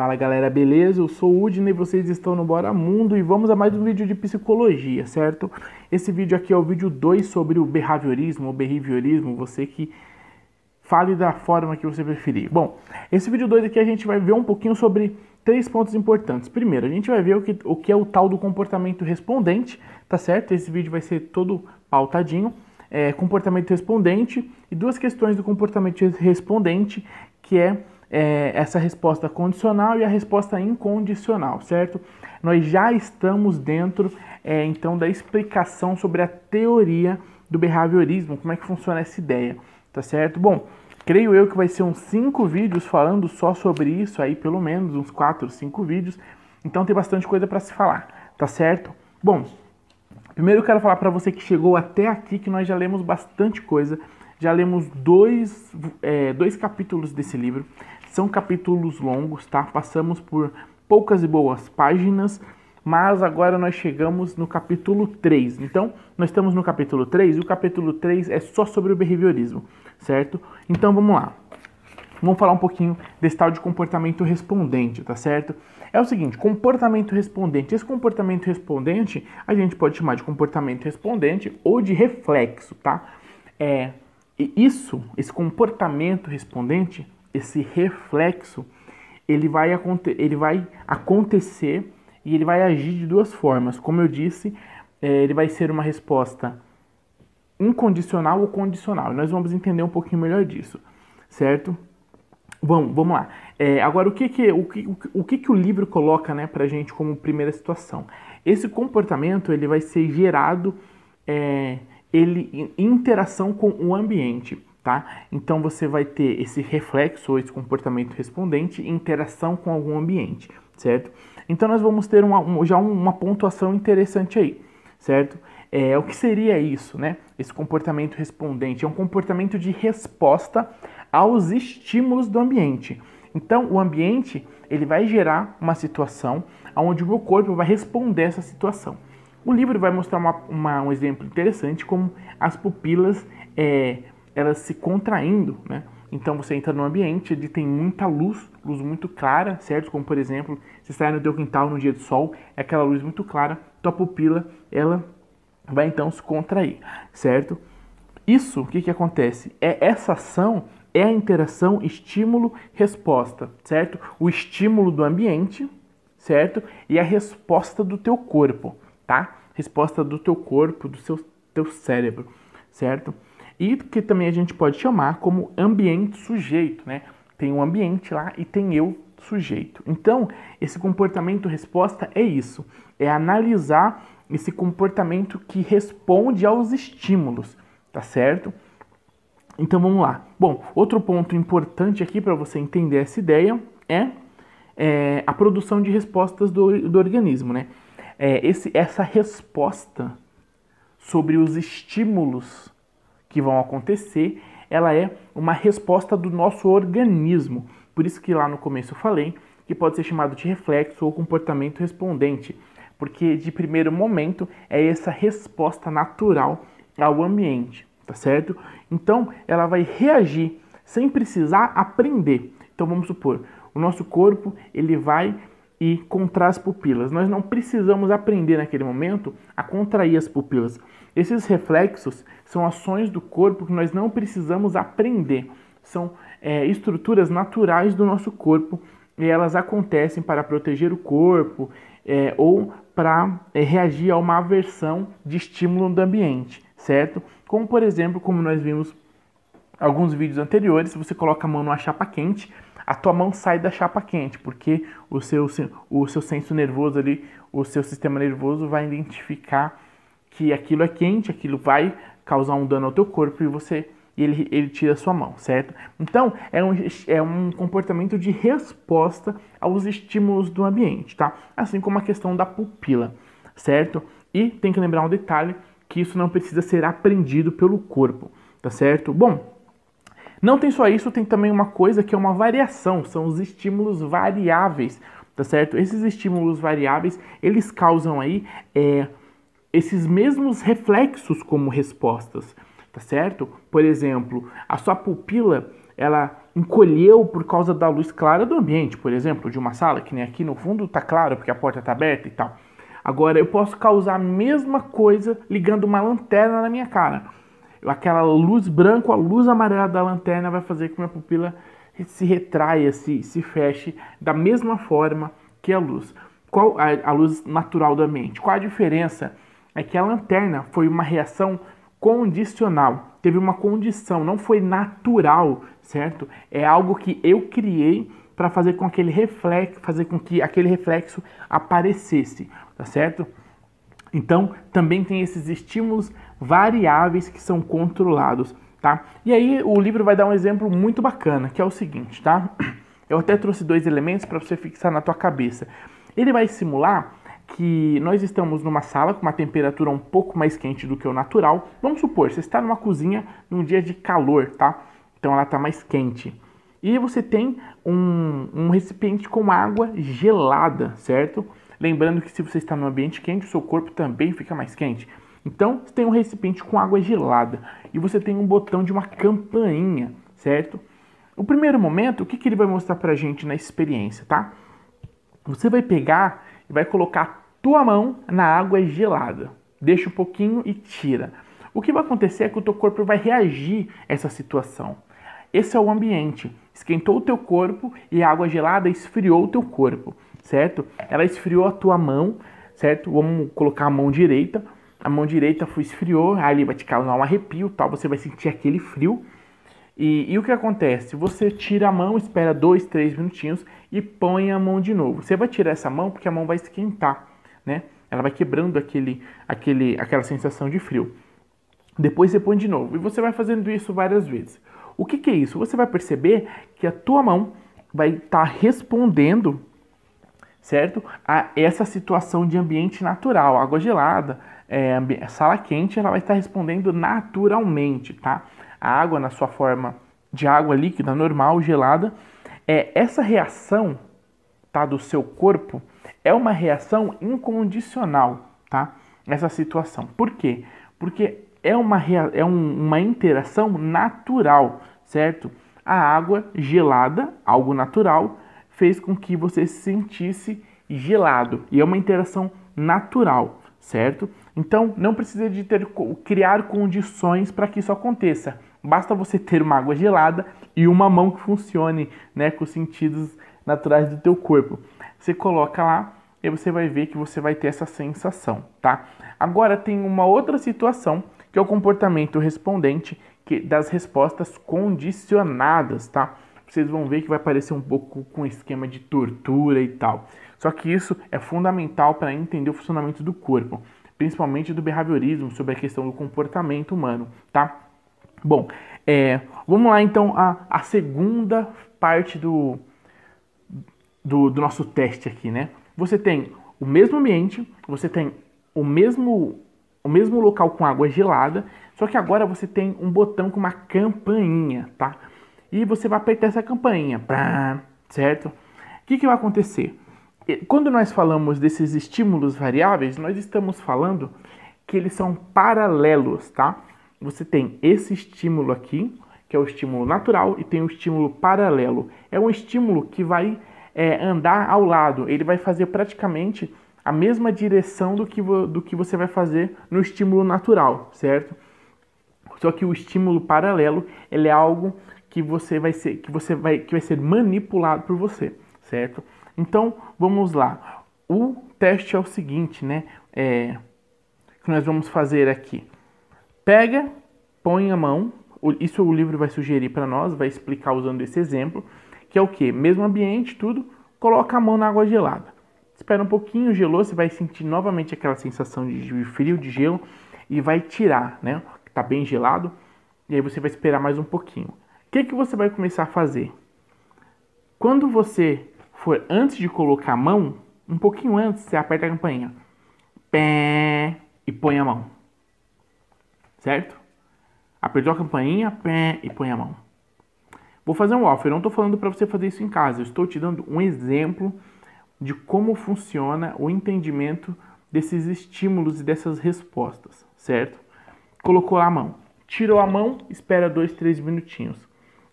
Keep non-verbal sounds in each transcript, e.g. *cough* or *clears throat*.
Fala galera, beleza? Eu sou o Udine e vocês estão no Bora Mundo e vamos a mais um vídeo de psicologia, certo? Esse vídeo aqui é o vídeo 2 sobre o behaviorismo ou behaviorismo, você que fale da forma que você preferir. Bom, esse vídeo 2 aqui a gente vai ver um pouquinho sobre três pontos importantes. Primeiro, a gente vai ver o que, o que é o tal do comportamento respondente, tá certo? Esse vídeo vai ser todo pautadinho. É, comportamento respondente e duas questões do comportamento respondente, que é é, essa resposta condicional e a resposta incondicional, certo? Nós já estamos dentro, é, então, da explicação sobre a teoria do behaviorismo, como é que funciona essa ideia, tá certo? Bom, creio eu que vai ser uns 5 vídeos falando só sobre isso aí, pelo menos uns 4, 5 vídeos. Então tem bastante coisa para se falar, tá certo? Bom, primeiro eu quero falar para você que chegou até aqui que nós já lemos bastante coisa. Já lemos dois, é, dois capítulos desse livro. São capítulos longos, tá? Passamos por poucas e boas páginas, mas agora nós chegamos no capítulo 3. Então, nós estamos no capítulo 3 e o capítulo 3 é só sobre o behaviorismo, certo? Então, vamos lá. Vamos falar um pouquinho desse tal de comportamento respondente, tá certo? É o seguinte, comportamento respondente. Esse comportamento respondente, a gente pode chamar de comportamento respondente ou de reflexo, tá? É, isso, esse comportamento respondente esse reflexo ele vai, ele vai acontecer e ele vai agir de duas formas. Como eu disse, é, ele vai ser uma resposta incondicional ou condicional. Nós vamos entender um pouquinho melhor disso, certo? Bom, vamos lá. É, agora, o que que o, que, o que que o livro coloca né, para gente como primeira situação? Esse comportamento ele vai ser gerado é, ele, em interação com o ambiente tá? Então você vai ter esse reflexo ou esse comportamento respondente em interação com algum ambiente, certo? Então nós vamos ter uma, um, já uma pontuação interessante aí, certo? É, o que seria isso, né? Esse comportamento respondente é um comportamento de resposta aos estímulos do ambiente. Então o ambiente ele vai gerar uma situação onde o meu corpo vai responder essa situação. O livro vai mostrar uma, uma, um exemplo interessante como as pupilas é, elas se contraindo, né? Então você entra num ambiente onde tem muita luz, luz muito clara, certo? Como por exemplo, você sai no teu quintal no dia de sol, é aquela luz muito clara, tua pupila, ela vai então se contrair, certo? Isso, o que, que acontece? É essa ação é a interação estímulo-resposta, certo? O estímulo do ambiente, certo? E a resposta do teu corpo, tá? Resposta do teu corpo, do seu teu cérebro, certo? e que também a gente pode chamar como ambiente sujeito, né? Tem um ambiente lá e tem eu sujeito. Então, esse comportamento resposta é isso, é analisar esse comportamento que responde aos estímulos, tá certo? Então vamos lá. Bom, outro ponto importante aqui para você entender essa ideia é, é, a produção de respostas do, do organismo, né? É, esse, essa resposta sobre os estímulos que vão acontecer, ela é uma resposta do nosso organismo. Por isso que lá no começo eu falei que pode ser chamado de reflexo ou comportamento respondente, porque de primeiro momento é essa resposta natural ao ambiente, tá certo? Então ela vai reagir sem precisar aprender. Então vamos supor, o nosso corpo ele vai e contrair as pupilas. Nós não precisamos aprender naquele momento a contrair as pupilas. Esses reflexos são ações do corpo que nós não precisamos aprender. São é, estruturas naturais do nosso corpo e elas acontecem para proteger o corpo é, ou para é, reagir a uma aversão de estímulo do ambiente, certo? Como, por exemplo, como nós vimos alguns vídeos anteriores, se você coloca a mão numa chapa quente, a tua mão sai da chapa quente, porque o seu, o seu senso nervoso ali, o seu sistema nervoso vai identificar que aquilo é quente, aquilo vai causar um dano ao teu corpo e você ele, ele tira a sua mão, certo? Então é um, é um comportamento de resposta aos estímulos do ambiente, tá? Assim como a questão da pupila, certo? E tem que lembrar um detalhe que isso não precisa ser aprendido pelo corpo, tá certo? Bom, não tem só isso, tem também uma coisa que é uma variação, são os estímulos variáveis, tá certo? Esses estímulos variáveis, eles causam aí é, esses mesmos reflexos como respostas, tá certo? Por exemplo, a sua pupila, ela encolheu por causa da luz clara do ambiente, por exemplo, de uma sala, que nem aqui no fundo tá claro porque a porta tá aberta e tal. Agora, eu posso causar a mesma coisa ligando uma lanterna na minha cara aquela luz branca, a luz amarela da lanterna vai fazer com que minha pupila se retraia, se, se feche da mesma forma que a luz. Qual a, a luz natural da mente? Qual a diferença? É que a lanterna foi uma reação condicional, teve uma condição, não foi natural, certo? É algo que eu criei para fazer com aquele reflexo, fazer com que aquele reflexo aparecesse, tá certo? Então, também tem esses estímulos variáveis que são controlados, tá? E aí o livro vai dar um exemplo muito bacana, que é o seguinte, tá? Eu até trouxe dois elementos para você fixar na tua cabeça. Ele vai simular que nós estamos numa sala com uma temperatura um pouco mais quente do que o natural. Vamos supor, você está numa cozinha num dia de calor, tá? Então ela está mais quente. E você tem um, um recipiente com água gelada, certo? Lembrando que se você está no ambiente quente, o seu corpo também fica mais quente. Então, você tem um recipiente com água gelada e você tem um botão de uma campainha, certo? O primeiro momento, o que, que ele vai mostrar pra gente na experiência, tá? Você vai pegar e vai colocar a tua mão na água gelada. Deixa um pouquinho e tira. O que vai acontecer é que o teu corpo vai reagir a essa situação. Esse é o ambiente. Esquentou o teu corpo e a água gelada esfriou o teu corpo certo? Ela esfriou a tua mão, certo? Vamos colocar a mão direita. A mão direita foi esfriou, aí vai te causar um arrepio, tal, você vai sentir aquele frio. E, e, o que acontece? Você tira a mão, espera dois, três minutinhos e põe a mão de novo. Você vai tirar essa mão porque a mão vai esquentar, né? Ela vai quebrando aquele, aquele, aquela sensação de frio. Depois você põe de novo e você vai fazendo isso várias vezes. O que, que é isso? Você vai perceber que a tua mão vai estar tá respondendo certo? A essa situação de ambiente natural, água gelada, é, sala quente, ela vai estar respondendo naturalmente, tá? A água na sua forma de água líquida, normal, gelada, é essa reação, tá, do seu corpo é uma reação incondicional, tá? Essa situação. Por quê? Porque é uma, rea... é um, uma interação natural, certo? A água gelada, algo natural, fez com que você se sentisse gelado. E é uma interação natural, certo? Então não precisa de ter, criar condições para que isso aconteça. Basta você ter uma água gelada e uma mão que funcione né, com os sentidos naturais do teu corpo. Você coloca lá e você vai ver que você vai ter essa sensação, tá? Agora tem uma outra situação que é o comportamento respondente que, das respostas condicionadas, tá? vocês vão ver que vai parecer um pouco com esquema de tortura e tal. Só que isso é fundamental para entender o funcionamento do corpo, principalmente do behaviorismo sobre a questão do comportamento humano, tá? Bom, é, vamos lá então a, a segunda parte do, do, do nosso teste aqui, né? Você tem o mesmo ambiente, você tem o mesmo o mesmo local com água gelada, só que agora você tem um botão com uma campainha, tá? e você vai apertar essa campainha, certo? O que, que vai acontecer? Quando nós falamos desses estímulos variáveis, nós estamos falando que eles são paralelos, tá? Você tem esse estímulo aqui, que é o estímulo natural, e tem o estímulo paralelo. É um estímulo que vai é, andar ao lado, ele vai fazer praticamente a mesma direção do que, do que você vai fazer no estímulo natural, certo? Só que o estímulo paralelo ele é algo que você vai ser que você vai que vai ser manipulado por você, certo? Então vamos lá. O teste é o seguinte, né? É, que nós vamos fazer aqui. Pega, põe a mão. Isso o livro vai sugerir para nós, vai explicar usando esse exemplo, que é o que? Mesmo ambiente, tudo. Coloca a mão na água gelada. Espera um pouquinho, gelou, você vai sentir novamente aquela sensação de frio de gelo e vai tirar, né? Tá bem gelado. E aí você vai esperar mais um pouquinho que, que você vai começar a fazer? Quando você for antes de colocar a mão, um pouquinho antes, você aperta a campainha. Pé, e põe a mão. Certo? Apertou a campainha, pé, e põe a mão. Vou fazer um offer. eu não estou falando para você fazer isso em casa, eu estou te dando um exemplo de como funciona o entendimento desses estímulos e dessas respostas, certo? Colocou a mão, tirou a mão, espera dois, três minutinhos.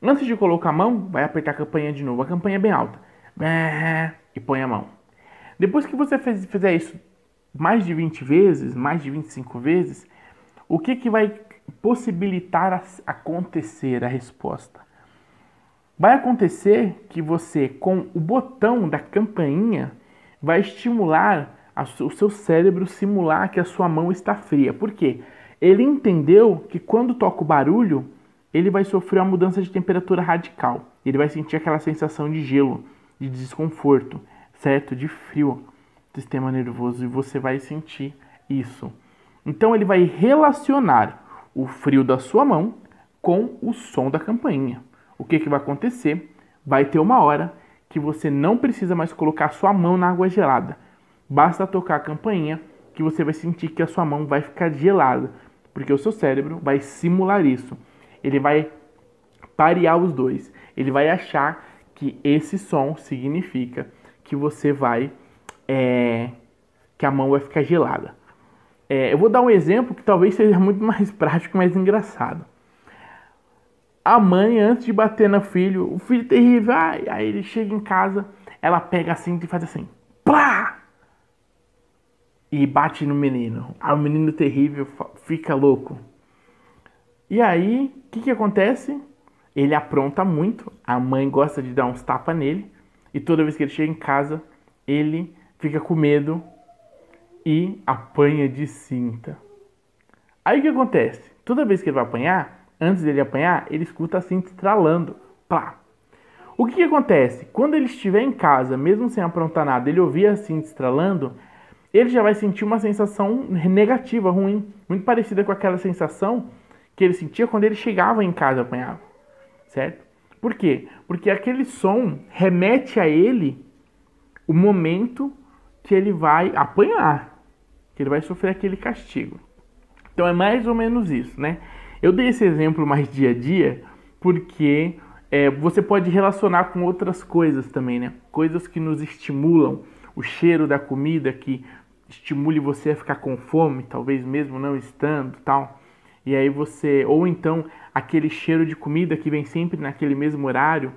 Antes de colocar a mão, vai apertar a campanha de novo, a campanha é bem alta. É, e põe a mão. Depois que você fizer isso mais de 20 vezes, mais de 25 vezes, o que, que vai possibilitar a, acontecer a resposta? Vai acontecer que você, com o botão da campainha, vai estimular a, o seu cérebro simular que a sua mão está fria. Por quê? Ele entendeu que quando toca o barulho, ele vai sofrer uma mudança de temperatura radical. Ele vai sentir aquela sensação de gelo, de desconforto, certo? De frio sistema nervoso e você vai sentir isso. Então ele vai relacionar o frio da sua mão com o som da campainha. O que, que vai acontecer? Vai ter uma hora que você não precisa mais colocar sua mão na água gelada. Basta tocar a campainha que você vai sentir que a sua mão vai ficar gelada, porque o seu cérebro vai simular isso ele vai parear os dois. Ele vai achar que esse som significa que você vai. É, que a mão vai ficar gelada. É, eu vou dar um exemplo que talvez seja muito mais *laughs* prático, mais engraçado. A mãe, antes de bater no filho, o filho é terrível, aí ele chega em casa, ela pega assim e faz assim, plá! E bate no menino. Aí ah, o menino terrível fica louco. E aí, o que, que acontece? Ele apronta muito, a mãe gosta de dar uns tapas nele, e toda vez que ele chega em casa, ele fica com medo e apanha de cinta. Aí o que acontece? Toda vez que ele vai apanhar, antes dele apanhar, ele escuta a cinta estralando. Pá! O que, que acontece? Quando ele estiver em casa, mesmo sem aprontar nada, ele ouvir a cinta estralando, ele já vai sentir uma sensação negativa, ruim, muito parecida com aquela sensação que ele sentia quando ele chegava em casa apanhava, certo? Por quê? Porque aquele som remete a ele o momento que ele vai apanhar, que ele vai sofrer aquele castigo. Então é mais ou menos isso, né? Eu dei esse exemplo mais dia a dia porque é, você pode relacionar com outras coisas também, né? Coisas que nos estimulam, o cheiro da comida que estimule você a ficar com fome, talvez mesmo não estando, tal e aí você ou então aquele cheiro de comida que vem sempre naquele mesmo horário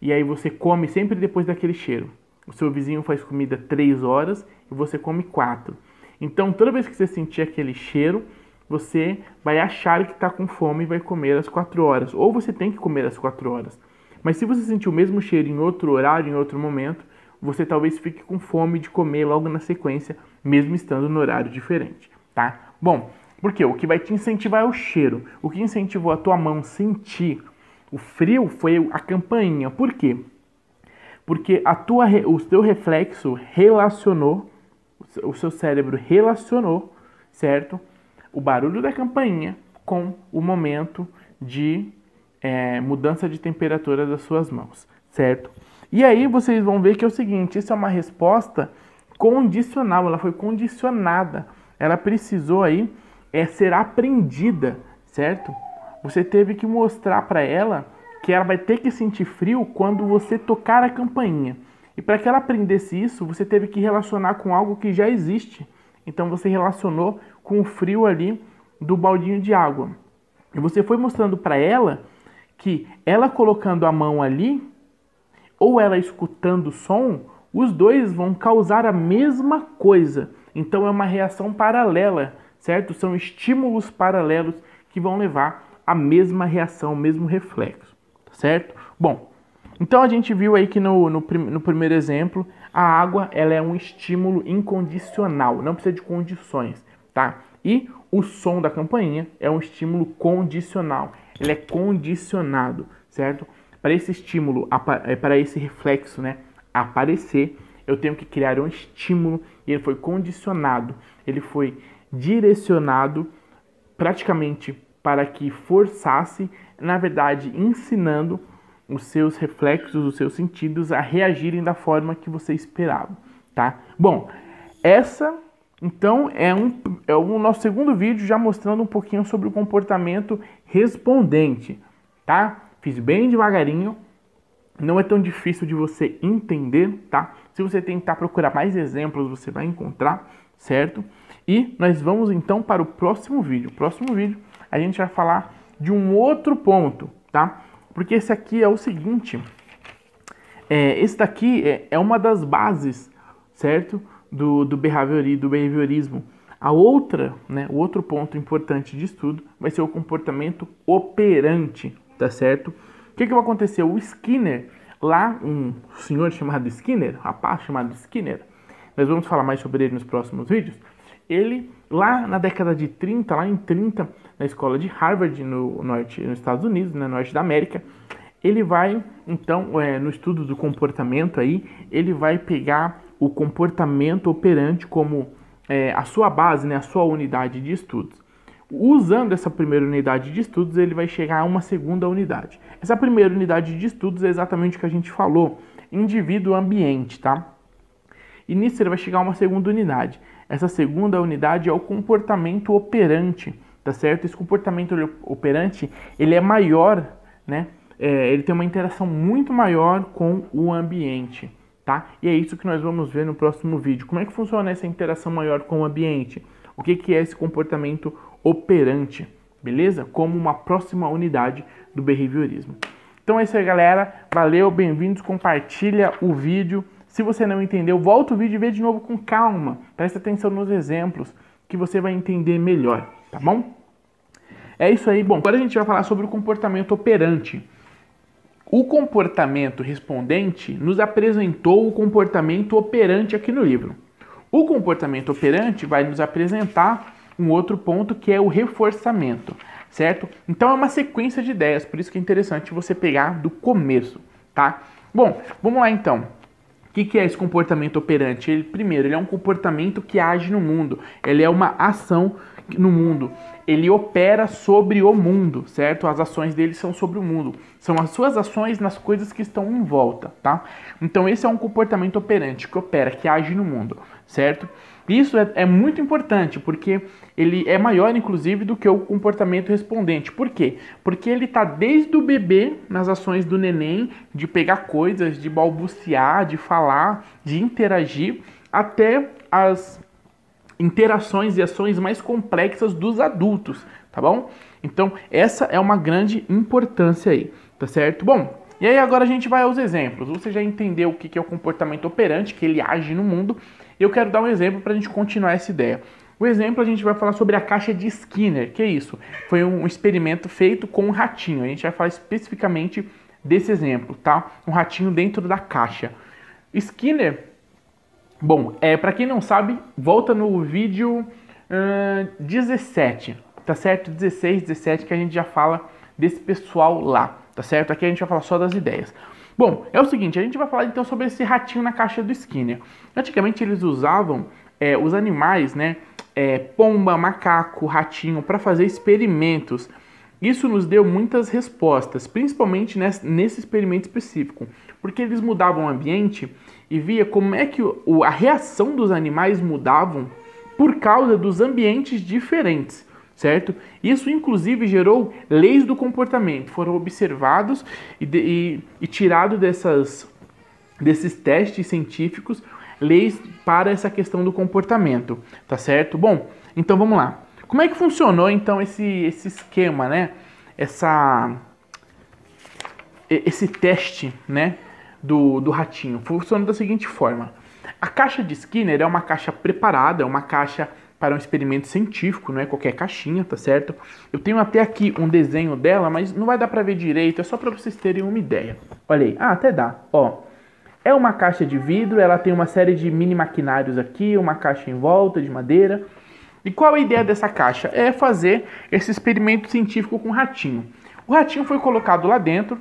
e aí você come sempre depois daquele cheiro. O seu vizinho faz comida 3 horas e você come 4. Então, toda vez que você sentir aquele cheiro, você vai achar que está com fome e vai comer às 4 horas. Ou você tem que comer às 4 horas. Mas se você sentir o mesmo cheiro em outro horário, em outro momento, você talvez fique com fome de comer logo na sequência, mesmo estando no horário diferente, tá? Bom, porque o que vai te incentivar é o cheiro. O que incentivou a tua mão sentir o frio foi a campainha. Por quê? Porque a tua, o teu reflexo relacionou, o seu cérebro relacionou, certo? O barulho da campainha com o momento de é, mudança de temperatura das suas mãos, certo? E aí vocês vão ver que é o seguinte: isso é uma resposta condicional, ela foi condicionada. Ela precisou aí é ser aprendida, certo? Você teve que mostrar para ela que ela vai ter que sentir frio quando você tocar a campainha. E para que ela aprendesse isso, você teve que relacionar com algo que já existe. Então você relacionou com o frio ali do baldinho de água. E você foi mostrando para ela que ela colocando a mão ali ou ela escutando o som, os dois vão causar a mesma coisa. Então é uma reação paralela certo? São estímulos paralelos que vão levar a mesma reação, o mesmo reflexo, tá certo? Bom, então a gente viu aí que no, no, no, primeiro exemplo, a água ela é um estímulo incondicional, não precisa de condições, tá? E o som da campainha é um estímulo condicional, ele é condicionado, certo? Para esse estímulo, eh, para esse reflexo, né, aparecer, eu tenho que criar um estímulo e ele foi condicionado, ele foi direcionado praticamente para que forçasse, na verdade, ensinando os seus reflexos, os seus sentidos a reagirem da forma que você esperava, tá? Bom, essa então é um é o nosso segundo vídeo já mostrando um pouquinho sobre o comportamento respondente, tá? Fiz bem devagarinho, não é tão difícil de você entender, tá? Se você tentar procurar mais exemplos, você vai encontrar, certo? E nós vamos então para o próximo vídeo. O próximo vídeo a gente vai falar de um outro ponto, tá? Porque esse aqui é o seguinte, é, esse daqui é, é uma das bases, certo? Do, do, behaviori, do behaviorismo. A outra, né, o outro ponto importante de estudo vai ser o comportamento operante, tá certo? O que, que vai acontecer? O Skinner, lá um senhor chamado Skinner, rapaz chamado Skinner, nós vamos falar mais sobre ele nos próximos vídeos, ele, lá na década de 30, lá em 30, na escola de Harvard, no norte, nos Estados Unidos, no né, norte da América, ele vai, então, é, no estudo do comportamento aí, ele vai pegar o comportamento operante como é, a sua base, né, a sua unidade de estudos. Usando essa primeira unidade de estudos, ele vai chegar a uma segunda unidade. Essa primeira unidade de estudos é exatamente o que a gente falou, indivíduo ambiente, tá? E nisso ele vai chegar a uma segunda unidade. Essa segunda unidade é o comportamento operante, tá certo? Esse comportamento operante ele é maior, né? É, ele tem uma interação muito maior com o ambiente, tá? E é isso que nós vamos ver no próximo vídeo. Como é que funciona essa interação maior com o ambiente? O que, que é esse comportamento operante, beleza? Como uma próxima unidade do behaviorismo. Então é isso aí, galera. Valeu, bem-vindos, compartilha o vídeo. Se você não entendeu, volta o vídeo e vê de novo com calma. Presta atenção nos exemplos que você vai entender melhor, tá bom? É isso aí. Bom, agora a gente vai falar sobre o comportamento operante. O comportamento respondente nos apresentou o comportamento operante aqui no livro. O comportamento operante vai nos apresentar um outro ponto que é o reforçamento, certo? Então é uma sequência de ideias, por isso que é interessante você pegar do começo, tá? Bom, vamos lá então. O que, que, é esse comportamento operante? Ele, primeiro, ele é um comportamento que age no mundo, ele é uma ação no mundo, ele opera sobre o mundo, certo? As ações dele são sobre o mundo, são as suas ações nas coisas que estão em volta, tá? Então, esse é um comportamento operante que opera, que age no mundo, certo? Isso é, é, muito importante, porque ele é maior, inclusive, do que o comportamento respondente. Por quê? Porque ele está desde o bebê nas ações do neném, de pegar coisas, de balbuciar, de falar, de interagir, até as interações e ações mais complexas dos adultos, tá bom? Então, essa é uma grande importância aí, tá certo? Bom, e aí agora a gente vai aos exemplos. Você já entendeu o que é o comportamento operante, que ele age no mundo eu quero dar um exemplo para a gente continuar essa ideia. O exemplo a gente vai falar sobre a caixa de Skinner, que é isso? Foi um experimento feito com um ratinho. A gente vai falar especificamente desse exemplo, tá? Um ratinho dentro da caixa. Skinner, bom, é para quem não sabe, volta no vídeo uh, 17, tá certo? 16, 17 que a gente já fala desse pessoal lá, tá certo? Aqui a gente vai falar só das ideias. Bom, é o seguinte, a gente vai falar então sobre esse ratinho na caixa do Skinner. Né? Antigamente eles usavam é, os animais, né, é, pomba, macaco, ratinho, para fazer experimentos. Isso nos deu muitas respostas, principalmente nesse, nesse experimento específico, porque eles mudavam o ambiente e via como é que o, a reação dos animais mudavam por causa dos ambientes diferentes certo? Isso, inclusive, gerou leis do comportamento, foram observados e, de, e, e tirado dessas, desses testes científicos leis para essa questão do comportamento, tá certo? Bom, então vamos lá. Como é que funcionou então esse, esse esquema, né? Essa, esse teste, né? Do, do ratinho. Funcionou da seguinte forma: a caixa de Skinner é uma caixa preparada, é uma caixa para um experimento científico, não é qualquer caixinha, tá certo? Eu tenho até aqui um desenho dela, mas não vai dar para ver direito, é só para vocês terem uma ideia. Olha aí, ah, até dá, ó. É uma caixa de vidro, ela tem uma série de mini maquinários aqui, uma caixa em volta de madeira. E qual a ideia dessa caixa? É fazer esse experimento científico com o ratinho. O ratinho foi colocado lá dentro.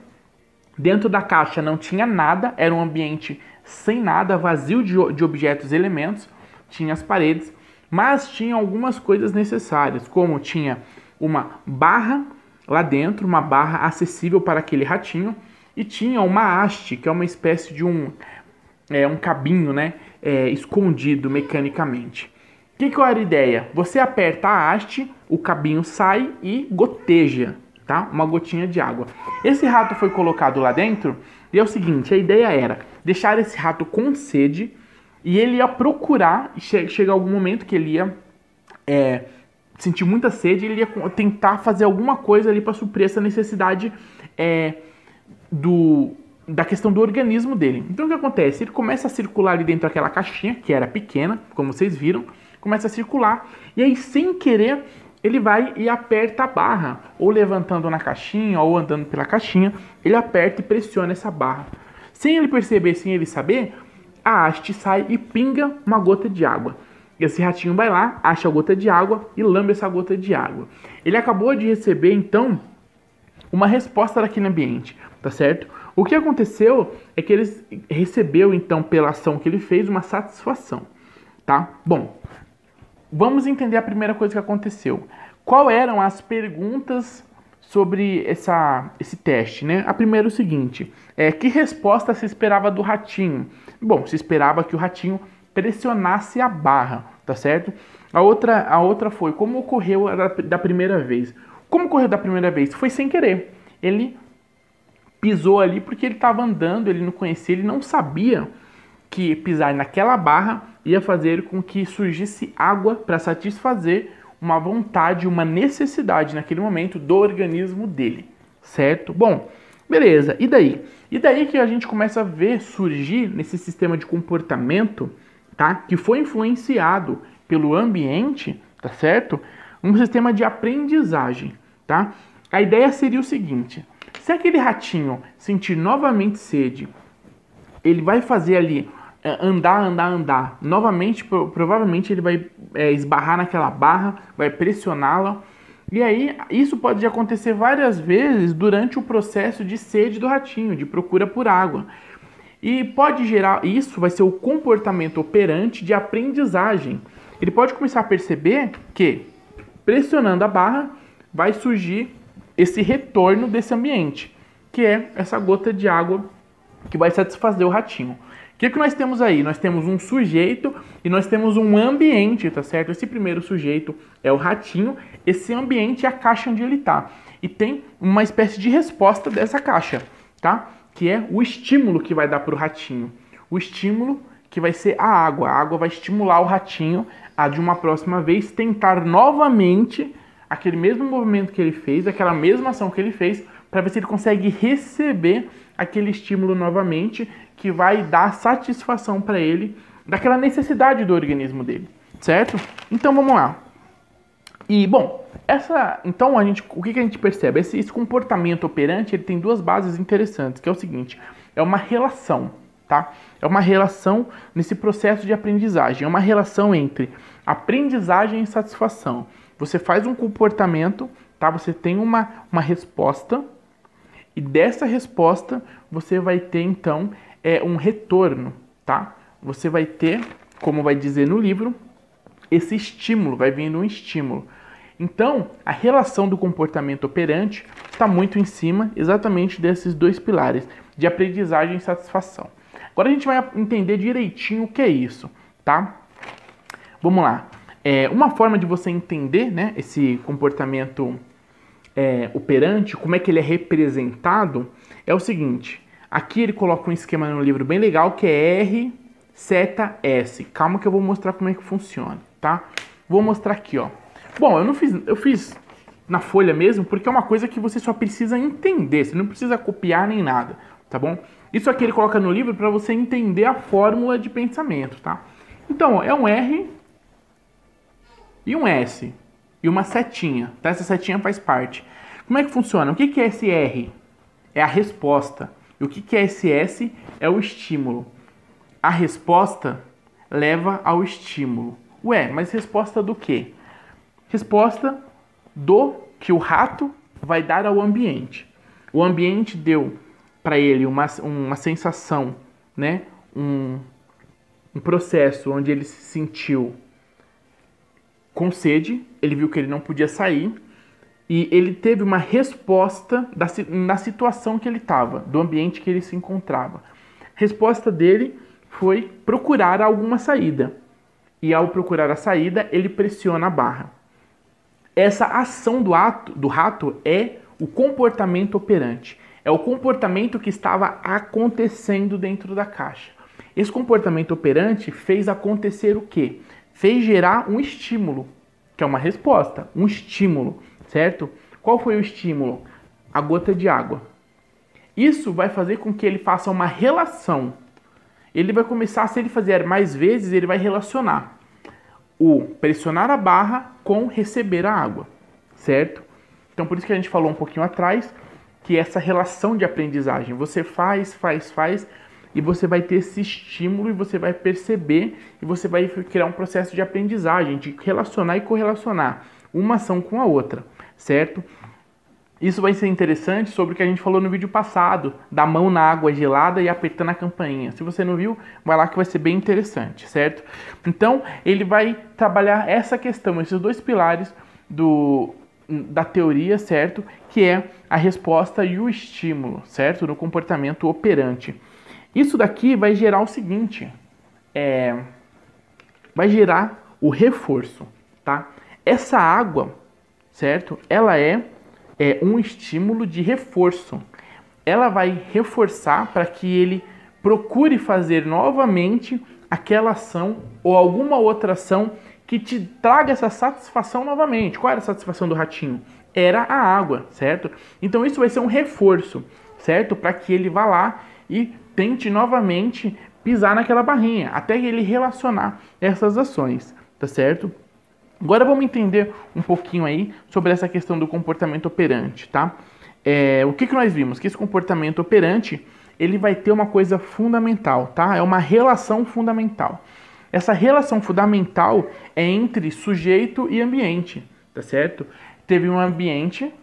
Dentro da caixa não tinha nada, era um ambiente sem nada, vazio de, de objetos e elementos. Tinha as paredes mas tinha algumas coisas necessárias, como tinha uma barra lá dentro, uma barra acessível para aquele ratinho, e tinha uma haste, que é uma espécie de um, é, um cabinho né, é, escondido mecanicamente. O que, que era a ideia? Você aperta a haste, o cabinho sai e goteja, tá? Uma gotinha de água. Esse rato foi colocado lá dentro e é o seguinte, a ideia era deixar esse rato com sede e ele ia procurar, che chegar algum momento que ele ia é, sentir muita sede, ele ia tentar fazer alguma coisa ali para suprir essa necessidade é, do da questão do organismo dele. Então o que acontece? Ele começa a circular ali dentro daquela caixinha, que era pequena, como vocês viram, começa a circular, e aí sem querer ele vai e aperta a barra, ou levantando na caixinha, ou andando pela caixinha, ele aperta e pressiona essa barra. Sem ele perceber, sem ele saber, a haste sai e pinga uma gota de água. Esse ratinho vai lá, acha a gota de água e lambe essa gota de água. Ele acabou de receber então uma resposta daquele ambiente, tá certo? O que aconteceu é que ele recebeu então pela ação que ele fez uma satisfação, tá? Bom, vamos entender a primeira coisa que aconteceu. Qual eram as perguntas sobre essa, esse teste, né? A primeira é o seguinte: é, que resposta se esperava do ratinho? Bom, se esperava que o ratinho pressionasse a barra, tá certo? A outra, a outra foi como ocorreu da, da primeira vez. Como ocorreu da primeira vez? Foi sem querer. Ele pisou ali porque ele estava andando, ele não conhecia, ele não sabia que pisar naquela barra ia fazer com que surgisse água para satisfazer uma vontade, uma necessidade naquele momento do organismo dele, certo? Bom, beleza, e daí? E daí que a gente começa a ver surgir nesse sistema de comportamento, tá? Que foi influenciado pelo ambiente, tá certo? Um sistema de aprendizagem, tá? A ideia seria o seguinte: se aquele ratinho sentir novamente sede, ele vai fazer ali é, andar, andar, andar. Novamente, provavelmente ele vai é, esbarrar naquela barra, vai pressioná-la. E aí, isso pode acontecer várias vezes durante o processo de sede do ratinho, de procura por água. E pode gerar, isso vai ser o comportamento operante de aprendizagem. Ele pode começar a perceber que pressionando a barra vai surgir esse retorno desse ambiente, que é essa gota de água que vai satisfazer o ratinho que, que nós temos aí? Nós temos um sujeito e nós temos um ambiente, tá certo? Esse primeiro sujeito é o ratinho, esse ambiente é a caixa onde ele está. E tem uma espécie de resposta dessa caixa, tá? Que é o estímulo que vai dar para o ratinho. O estímulo que vai ser a água. A água vai estimular o ratinho a, de uma próxima vez, tentar novamente aquele mesmo movimento que ele fez, aquela mesma ação que ele fez, para ver se ele consegue receber aquele estímulo novamente que vai dar satisfação para ele daquela necessidade do organismo dele, certo? Então vamos lá. E bom, essa, então a gente, o que, que a gente percebe? Esse, esse comportamento operante ele tem duas bases interessantes, que é o seguinte: é uma relação, tá? É uma relação nesse processo de aprendizagem, é uma relação entre aprendizagem e satisfação. Você faz um comportamento, tá? Você tem uma, uma resposta e dessa resposta você vai ter então é um retorno, tá? Você vai ter, como vai dizer no livro, esse estímulo, vai vindo um estímulo. Então, a relação do comportamento operante está muito em cima exatamente desses dois pilares, de aprendizagem e satisfação. Agora a gente vai entender direitinho o que é isso, tá? Vamos lá. É, uma forma de você entender né, esse comportamento é, operante, como é que ele é representado, é o seguinte: Aqui ele coloca um esquema no livro bem legal que é R, seta, S. Calma que eu vou mostrar como é que funciona, tá? Vou mostrar aqui, ó. Bom, eu não fiz, eu fiz na folha mesmo, porque é uma coisa que você só precisa entender, você não precisa copiar nem nada, tá bom? Isso aqui ele coloca no livro para você entender a fórmula de pensamento, tá? Então, ó, é um R e um S e uma setinha, tá? Essa setinha faz parte. Como é que funciona? O que é esse R? É a resposta o que, que é esse S? É o estímulo. A resposta leva ao estímulo. Ué, mas resposta do quê? Resposta do que o rato vai dar ao ambiente. O ambiente deu para ele uma, uma sensação, né? Um, um processo onde ele se sentiu com sede, ele viu que ele não podia sair, e ele teve uma resposta da, na situação que ele estava, do ambiente que ele se encontrava. Resposta dele foi procurar alguma saída. E ao procurar a saída, ele pressiona a barra. Essa ação do, ato, do rato é o comportamento operante. É o comportamento que estava acontecendo dentro da caixa. Esse comportamento operante fez acontecer o quê? Fez gerar um estímulo, que é uma resposta, um estímulo certo? Qual foi o estímulo? A gota de água. Isso vai fazer com que ele faça uma relação. Ele vai começar, se ele fizer mais vezes, ele vai relacionar o pressionar a barra com receber a água, certo? Então por isso que a gente falou um pouquinho atrás que essa relação de aprendizagem, você faz, faz, faz e você vai ter esse estímulo e você vai perceber e você vai criar um processo de aprendizagem, de relacionar e correlacionar uma ação com a outra certo? Isso vai ser interessante sobre o que a gente falou no vídeo passado, da mão na água gelada e apertando a campainha. Se você não viu, vai lá que vai ser bem interessante, certo? Então, ele vai trabalhar essa questão, esses dois pilares do, da teoria, certo? Que é a resposta e o estímulo, certo? No comportamento operante. Isso daqui vai gerar o seguinte, é, vai gerar o reforço, tá? Essa água certo? Ela é, é um estímulo de reforço. Ela vai reforçar para que ele procure fazer novamente aquela ação ou alguma outra ação que te traga essa satisfação novamente. Qual era a satisfação do ratinho? Era a água, certo? Então isso vai ser um reforço, certo? Para que ele vá lá e tente novamente pisar naquela barrinha, até ele relacionar essas ações, tá certo? Agora vamos entender um pouquinho aí sobre essa questão do comportamento operante, tá? É, o que, que nós vimos? Que esse comportamento operante, ele vai ter uma coisa fundamental, tá? É uma relação fundamental. Essa relação fundamental é entre sujeito e ambiente, tá certo? Teve um ambiente,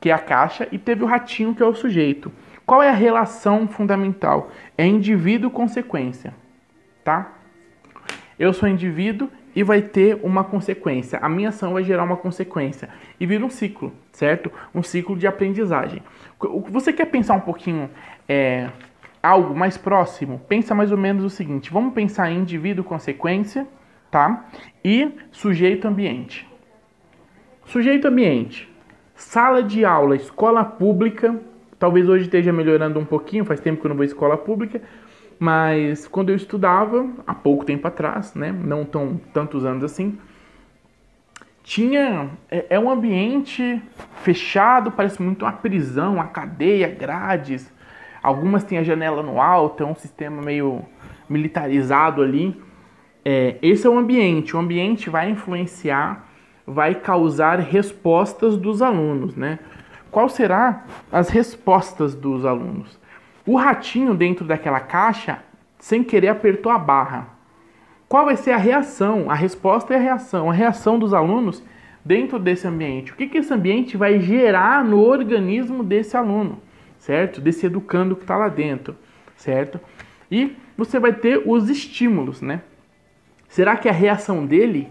que é a caixa, e teve o ratinho, que é o sujeito. Qual é a relação fundamental? É indivíduo-consequência, tá? Eu sou indivíduo e vai ter uma consequência. A minha ação vai gerar uma consequência e vira um ciclo, certo? Um ciclo de aprendizagem. Você quer pensar um pouquinho é, algo mais próximo? Pensa mais ou menos o seguinte: vamos pensar em indivíduo consequência, tá? E sujeito ambiente. Sujeito ambiente. Sala de aula, escola pública. Talvez hoje esteja melhorando um pouquinho, faz tempo que eu não vou à escola pública mas quando eu estudava, há pouco tempo atrás, né? Não tão tantos anos assim, tinha é, é um ambiente fechado, parece muito uma prisão, uma cadeia, grades. Algumas têm a janela no alto, é um sistema meio militarizado ali. É, esse é o ambiente. O ambiente vai influenciar, vai causar respostas dos alunos, né? Qual será as respostas dos alunos? O ratinho dentro daquela caixa, sem querer, apertou a barra. Qual vai ser a reação? A resposta é a reação. A reação dos alunos dentro desse ambiente. O que, que esse ambiente vai gerar no organismo desse aluno, certo? Desse educando que está lá dentro, certo? E você vai ter os estímulos, né? Será que a reação dele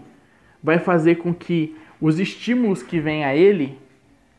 vai fazer com que os estímulos que vêm a ele,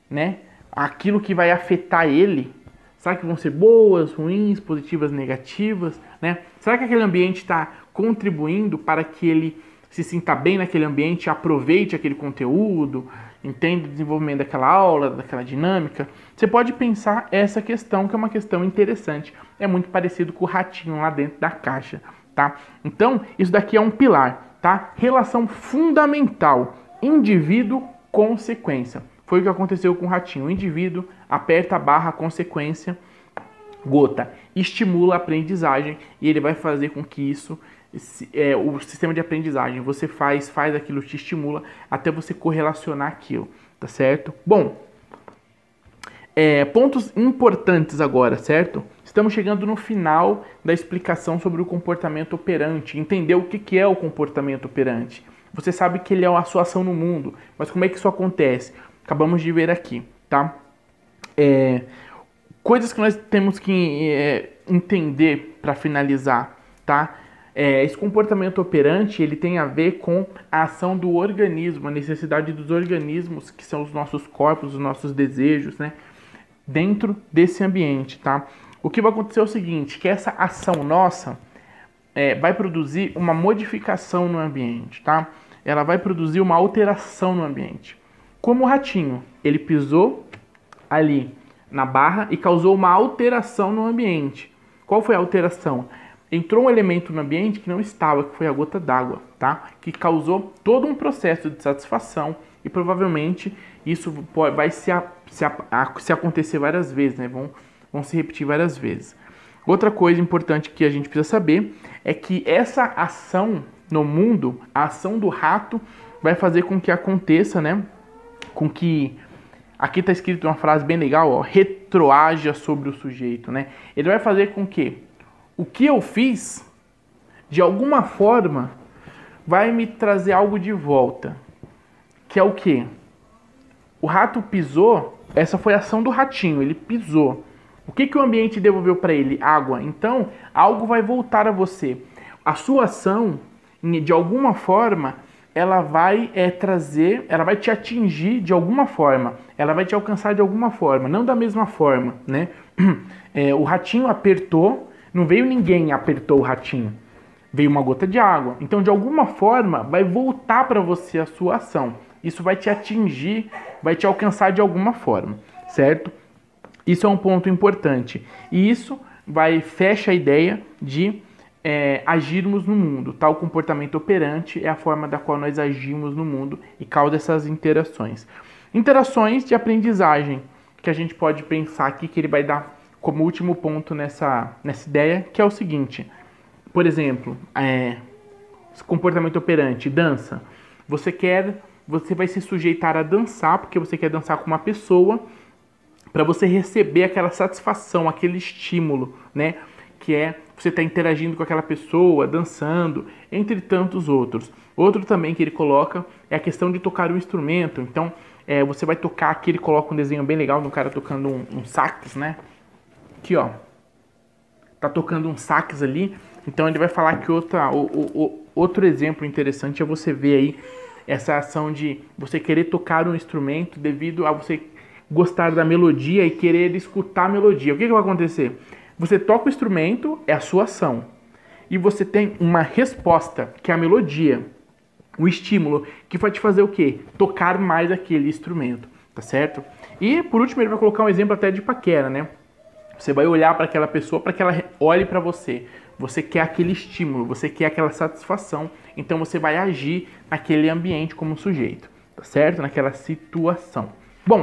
né? Aquilo que vai afetar ele, Será que vão ser boas, ruins, positivas, negativas, né? Será que aquele ambiente está contribuindo para que ele se sinta bem naquele ambiente, aproveite aquele conteúdo, entenda o desenvolvimento daquela aula, daquela dinâmica? Você pode pensar essa questão, que é uma questão interessante. É muito parecido com o ratinho lá dentro da caixa, tá? Então, isso daqui é um pilar, tá? Relação fundamental, indivíduo, consequência. Foi o que aconteceu com o ratinho. O indivíduo aperta a barra, consequência, gota, estimula a aprendizagem e ele vai fazer com que isso é, o sistema de aprendizagem. Você faz, faz aquilo, te estimula até você correlacionar aquilo, tá certo? Bom, é, pontos importantes agora, certo? Estamos chegando no final da explicação sobre o comportamento operante. Entender o que, que é o comportamento operante. Você sabe que ele é a sua ação no mundo, mas como é que isso acontece? acabamos de ver aqui, tá? É, coisas que nós temos que é, entender para finalizar, tá? É, esse comportamento operante ele tem a ver com a ação do organismo, a necessidade dos organismos que são os nossos corpos, os nossos desejos, né? Dentro desse ambiente, tá? O que vai acontecer é o seguinte, que essa ação nossa é, vai produzir uma modificação no ambiente, tá? Ela vai produzir uma alteração no ambiente. Como o ratinho, ele pisou ali na barra e causou uma alteração no ambiente. Qual foi a alteração? Entrou um elemento no ambiente que não estava, que foi a gota d'água, tá? Que causou todo um processo de satisfação e provavelmente isso vai se, se, se acontecer várias vezes, né? Vão, vão se repetir várias vezes. Outra coisa importante que a gente precisa saber é que essa ação no mundo, a ação do rato, vai fazer com que aconteça, né? com que aqui está escrito uma frase bem legal, ó, retroaja sobre o sujeito, né? Ele vai fazer com que o que eu fiz, de alguma forma, vai me trazer algo de volta, que é o que? O rato pisou, essa foi a ação do ratinho, ele pisou. O que, que o ambiente devolveu para ele? Água. Então, algo vai voltar a você. A sua ação, de alguma forma, ela vai é, trazer, ela vai te atingir de alguma forma, ela vai te alcançar de alguma forma, não da mesma forma, né? *clears throat* É, o ratinho apertou, não veio ninguém apertou o ratinho, veio uma gota de água. Então, de alguma forma, vai voltar para você a sua ação. Isso vai te atingir, vai te alcançar de alguma forma, certo? Isso é um ponto importante. E isso vai fecha a ideia de é, agirmos no mundo. Tal comportamento operante é a forma da qual nós agimos no mundo e causa essas interações. Interações de aprendizagem, que a gente pode pensar aqui que ele vai dar como último ponto nessa, nessa ideia, que é o seguinte. Por exemplo, é, comportamento operante, dança. Você quer, você vai se sujeitar a dançar porque você quer dançar com uma pessoa para você receber aquela satisfação, aquele estímulo, né? Que é você está interagindo com aquela pessoa, dançando, entre tantos outros. Outro também que ele coloca é a questão de tocar um instrumento. Então, é, você vai tocar aqui, ele coloca um desenho bem legal de um cara tocando um, um sax, né? Aqui, ó. Tá tocando um sax ali. Então ele vai falar que outra, o, o, outro exemplo interessante é você ver aí essa ação de você querer tocar um instrumento devido a você gostar da melodia e querer escutar a melodia. O que, que vai acontecer? Você toca o instrumento, é a sua ação. E você tem uma resposta, que é a melodia, o estímulo, que vai te fazer o quê? Tocar mais aquele instrumento, tá certo? E por último, ele vai colocar um exemplo até de paquera, né? Você vai olhar para aquela pessoa para que ela olhe para você. Você quer aquele estímulo, você quer aquela satisfação, então você vai agir naquele ambiente como sujeito, tá certo? Naquela situação. Bom,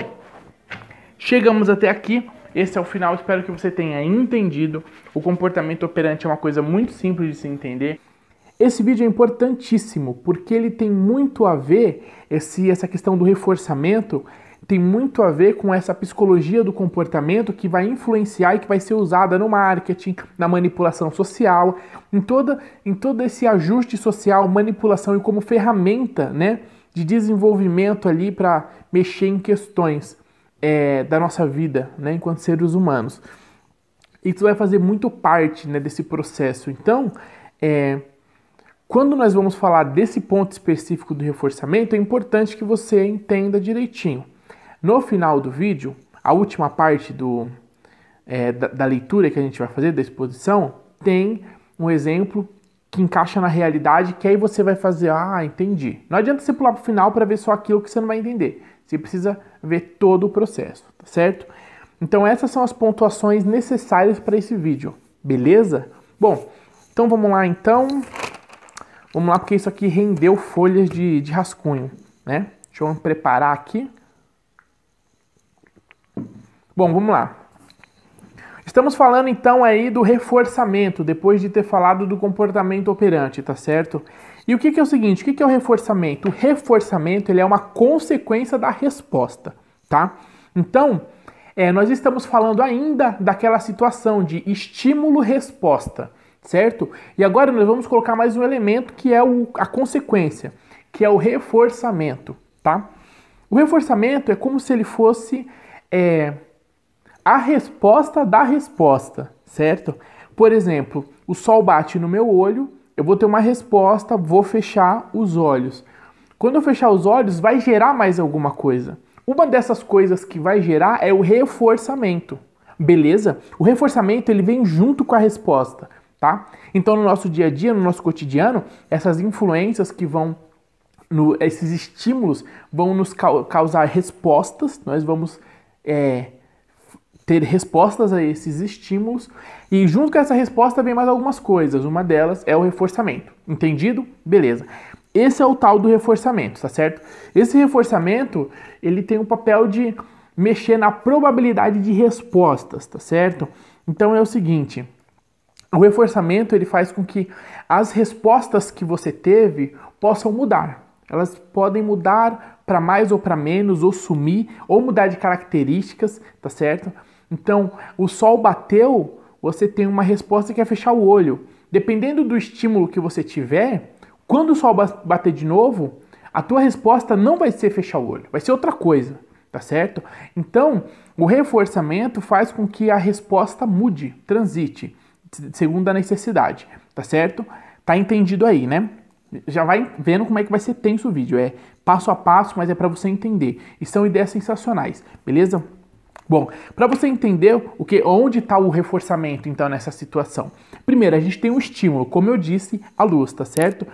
chegamos até aqui. Esse é o final, espero que você tenha entendido. O comportamento operante é uma coisa muito simples de se entender. Esse vídeo é importantíssimo porque ele tem muito a ver, esse, essa questão do reforçamento tem muito a ver com essa psicologia do comportamento que vai influenciar e que vai ser usada no marketing, na manipulação social, em, toda, em todo esse ajuste social, manipulação e como ferramenta né, de desenvolvimento ali para mexer em questões é, da nossa vida, né, enquanto seres humanos. Isso vai fazer muito parte né, desse processo. Então, é, quando nós vamos falar desse ponto específico do reforçamento, é importante que você entenda direitinho. No final do vídeo, a última parte do, é, da, da leitura que a gente vai fazer, da exposição, tem um exemplo que encaixa na realidade, que aí você vai fazer, ah, entendi. Não adianta você pular para o final para ver só aquilo que você não vai entender. Você precisa ver todo o processo, tá certo? Então essas são as pontuações necessárias para esse vídeo, beleza? Bom, então vamos lá então. Vamos lá porque isso aqui rendeu folhas de, de rascunho, né? Deixa eu preparar aqui. Bom, vamos lá. Estamos falando então aí do reforçamento, depois de ter falado do comportamento operante, tá certo? E o que, que é o seguinte? O que, que é o reforçamento? O reforçamento ele é uma consequência da resposta, tá? Então, é, nós estamos falando ainda daquela situação de estímulo-resposta, certo? E agora nós vamos colocar mais um elemento que é o, a consequência, que é o reforçamento, tá? O reforçamento é como se ele fosse é, a resposta da resposta, certo? Por exemplo, o sol bate no meu olho eu vou ter uma resposta, vou fechar os olhos. Quando eu fechar os olhos, vai gerar mais alguma coisa. Uma dessas coisas que vai gerar é o reforçamento. Beleza? O reforçamento ele vem junto com a resposta, tá? Então no nosso dia a dia, no nosso cotidiano, essas influências que vão no, esses estímulos vão nos causar respostas, nós vamos é, ter respostas a esses estímulos e junto com essa resposta vem mais algumas coisas. Uma delas é o reforçamento. Entendido? Beleza. Esse é o tal do reforçamento, tá certo? Esse reforçamento, ele tem o um papel de mexer na probabilidade de respostas, tá certo? Então é o seguinte, o reforçamento ele faz com que as respostas que você teve possam mudar. Elas podem mudar para mais ou para menos, ou sumir, ou mudar de características, tá certo? Então, o sol bateu, você tem uma resposta que é fechar o olho. Dependendo do estímulo que você tiver, quando o sol bater de novo, a tua resposta não vai ser fechar o olho, vai ser outra coisa, tá certo? Então, o reforçamento faz com que a resposta mude, transite, segundo a necessidade, tá certo? Tá entendido aí, né? Já vai vendo como é que vai ser tenso o vídeo, é passo a passo, mas é para você entender. E são ideias sensacionais, beleza? Bom, para você entender o que, onde está o reforçamento então nessa situação. Primeiro, a gente tem um estímulo, como eu disse, a luz, tá certo?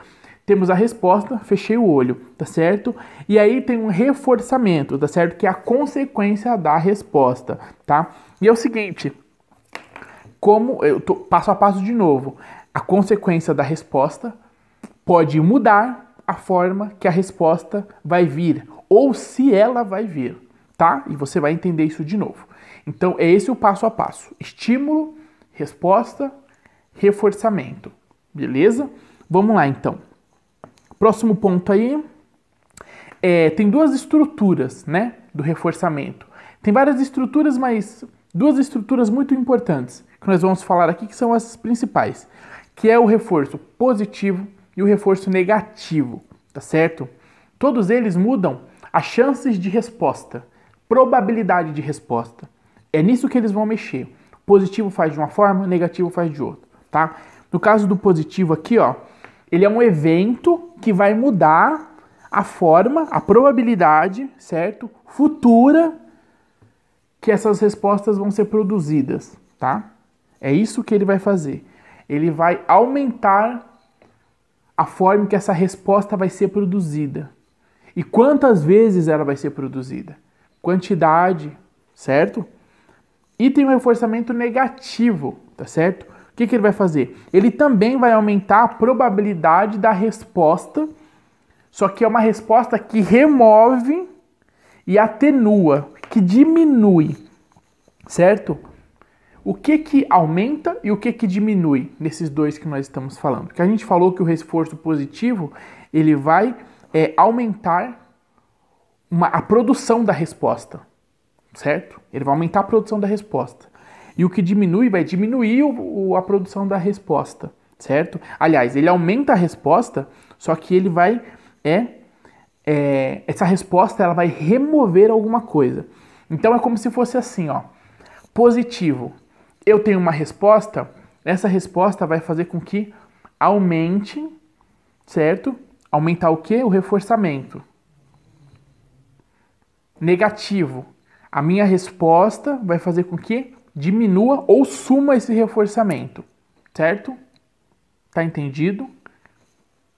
Temos a resposta, fechei o olho, tá certo? E aí tem um reforçamento, tá certo? Que é a consequência da resposta, tá? E é o seguinte, como eu tô passo a passo de novo, a consequência da resposta pode mudar a forma que a resposta vai vir ou se ela vai vir tá? E você vai entender isso de novo. Então, é esse o passo a passo: estímulo, resposta, reforçamento. Beleza? Vamos lá então. Próximo ponto aí. É, tem duas estruturas, né? Do reforçamento. Tem várias estruturas, mas duas estruturas muito importantes que nós vamos falar aqui que são as principais, que é o reforço positivo e o reforço negativo, tá certo? Todos eles mudam as chances de resposta probabilidade de resposta. É nisso que eles vão mexer. Positivo faz de uma forma, negativo faz de outra, tá? No caso do positivo aqui, ó, ele é um evento que vai mudar a forma, a probabilidade, certo? Futura que essas respostas vão ser produzidas, tá? É isso que ele vai fazer. Ele vai aumentar a forma que essa resposta vai ser produzida e quantas vezes ela vai ser produzida quantidade, certo? E tem um reforçamento negativo, tá certo? O que, que ele vai fazer? Ele também vai aumentar a probabilidade da resposta, só que é uma resposta que remove e atenua, que diminui, certo? O que que aumenta e o que que diminui nesses dois que nós estamos falando? Que a gente falou que o reforço positivo ele vai é, aumentar uma, a produção da resposta, certo? Ele vai aumentar a produção da resposta. E o que diminui vai diminuir o, o, a produção da resposta, certo? Aliás, ele aumenta a resposta, só que ele vai é, é essa resposta ela vai remover alguma coisa. Então é como se fosse assim, ó. Positivo. Eu tenho uma resposta, essa resposta vai fazer com que aumente, certo? Aumentar o que? O reforçamento negativo. A minha resposta vai fazer com que diminua ou suma esse reforçamento, certo? Tá entendido?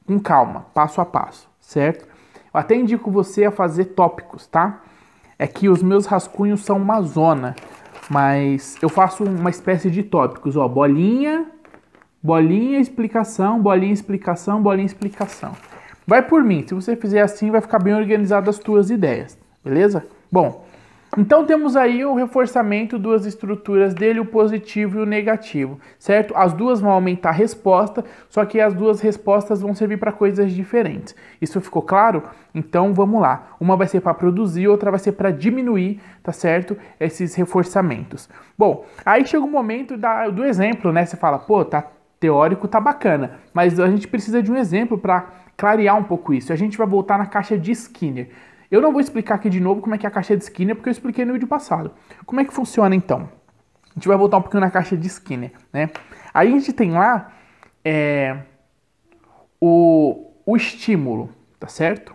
Com calma, passo a passo, certo? Eu até indico você a fazer tópicos, tá? É que os meus rascunhos são uma zona, mas eu faço uma espécie de tópicos, ó, bolinha, bolinha, explicação, bolinha, explicação, bolinha, explicação. Vai por mim, se você fizer assim vai ficar bem organizado as tuas ideias. Beleza? Bom, então temos aí o reforçamento duas estruturas dele, o positivo e o negativo, certo? As duas vão aumentar a resposta, só que as duas respostas vão servir para coisas diferentes. Isso ficou claro? Então vamos lá. Uma vai ser para produzir, outra vai ser para diminuir, tá certo? Esses reforçamentos. Bom, aí chega o um momento da, do exemplo, né? Você fala, pô, tá teórico, tá bacana, mas a gente precisa de um exemplo para clarear um pouco isso. A gente vai voltar na caixa de Skinner. Eu não vou explicar aqui de novo como é que é a caixa de Skinner, porque eu expliquei no vídeo passado. Como é que funciona então? A gente vai voltar um pouquinho na caixa de Skinner, né? Aí a gente tem lá é, o, o estímulo, tá certo?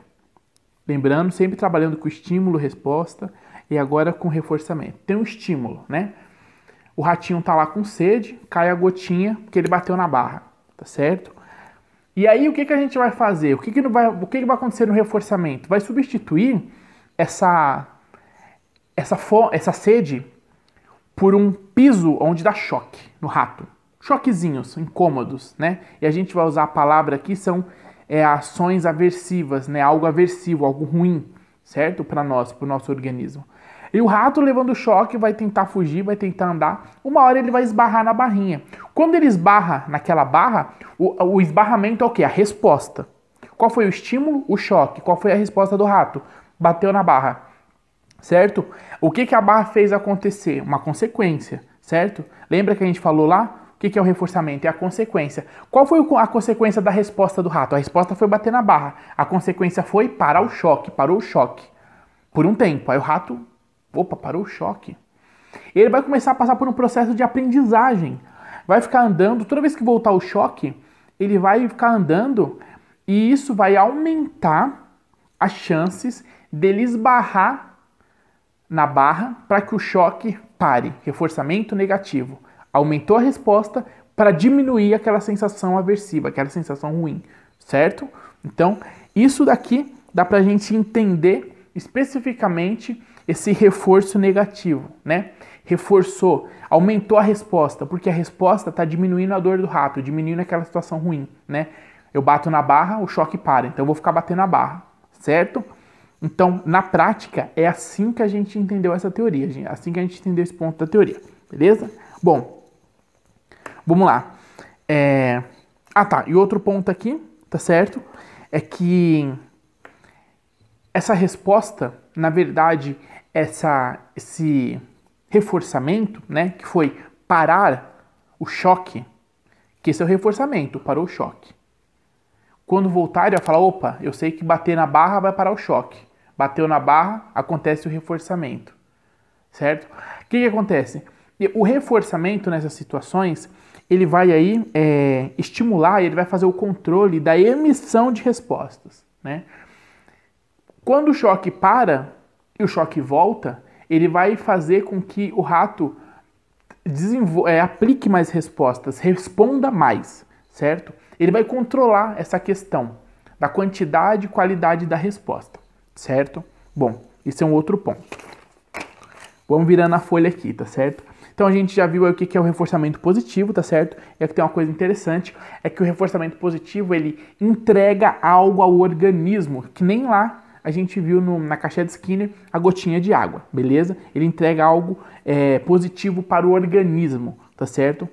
Lembrando, sempre trabalhando com estímulo, resposta e agora com reforçamento. Tem um estímulo, né? O ratinho tá lá com sede, cai a gotinha porque ele bateu na barra, tá certo? E aí o que, que a gente vai fazer? O que, que, não vai, o que, que vai acontecer no reforçamento? Vai substituir essa, essa, fo, essa sede por um piso onde dá choque no rato. Choquezinhos, incômodos, né? E a gente vai usar a palavra aqui, são é, ações aversivas, né? Algo aversivo, algo ruim, certo? Para nós, para o nosso organismo. E o rato levando choque vai tentar fugir, vai tentar andar. Uma hora ele vai esbarrar na barrinha. Quando ele esbarra naquela barra, o, o esbarramento é o quê? A resposta. Qual foi o estímulo? O choque. Qual foi a resposta do rato? Bateu na barra. Certo? O que, que a barra fez acontecer? Uma consequência, certo? Lembra que a gente falou lá? O que, que, é o reforçamento? É a consequência. Qual foi a consequência da resposta do rato? A resposta foi bater na barra. A consequência foi parar o choque, parou o choque. Por um tempo. Aí o rato Opa, parou o choque. Ele vai começar a passar por um processo de aprendizagem. Vai ficar andando, toda vez que voltar o choque, ele vai ficar andando e isso vai aumentar as chances dele esbarrar na barra para que o choque pare. Reforçamento negativo. Aumentou a resposta para diminuir aquela sensação aversiva, aquela sensação ruim, certo? Então, isso daqui dá para a gente entender especificamente esse reforço negativo, né? Reforçou, aumentou a resposta, porque a resposta está diminuindo a dor do rato, diminuindo aquela situação ruim, né? Eu bato na barra, o choque para, então eu vou ficar batendo na barra, certo? Então, na prática, é assim que a gente entendeu essa teoria, é assim que a gente entendeu esse ponto da teoria, beleza? Bom, vamos lá. É... Ah, tá, e outro ponto aqui, tá certo? É que essa resposta, na verdade, essa, esse reforçamento, né, que foi parar o choque, que esse é o reforçamento, parou o choque. Quando voltar, ele falar, opa, eu sei que bater na barra vai parar o choque. Bateu na barra, acontece o reforçamento, certo? O que, que acontece? O reforçamento nessas situações, ele vai aí é, estimular, ele vai fazer o controle da emissão de respostas, né? Quando o choque para, e o choque volta, ele vai fazer com que o rato é, aplique mais respostas, responda mais, certo? Ele vai controlar essa questão da quantidade e qualidade da resposta, certo? Bom, esse é um outro ponto. Vamos virando a folha aqui, tá certo? Então a gente já viu o que é o reforçamento positivo, tá certo? E aqui tem uma coisa interessante, é que o reforçamento positivo ele entrega algo ao organismo, que nem lá a gente viu no, na caixa de Skinner a gotinha de água, beleza? Ele entrega algo é, positivo para o organismo, tá certo?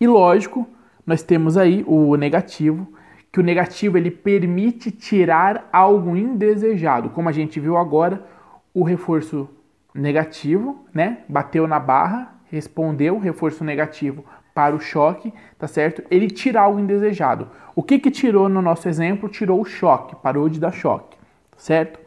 E lógico, nós temos aí o negativo, que o negativo ele permite tirar algo indesejado, como a gente viu agora, o reforço negativo, né? Bateu na barra, respondeu, reforço negativo para o choque, tá certo? Ele tira algo indesejado. O que que tirou no nosso exemplo? Tirou o choque, parou de dar choque certo?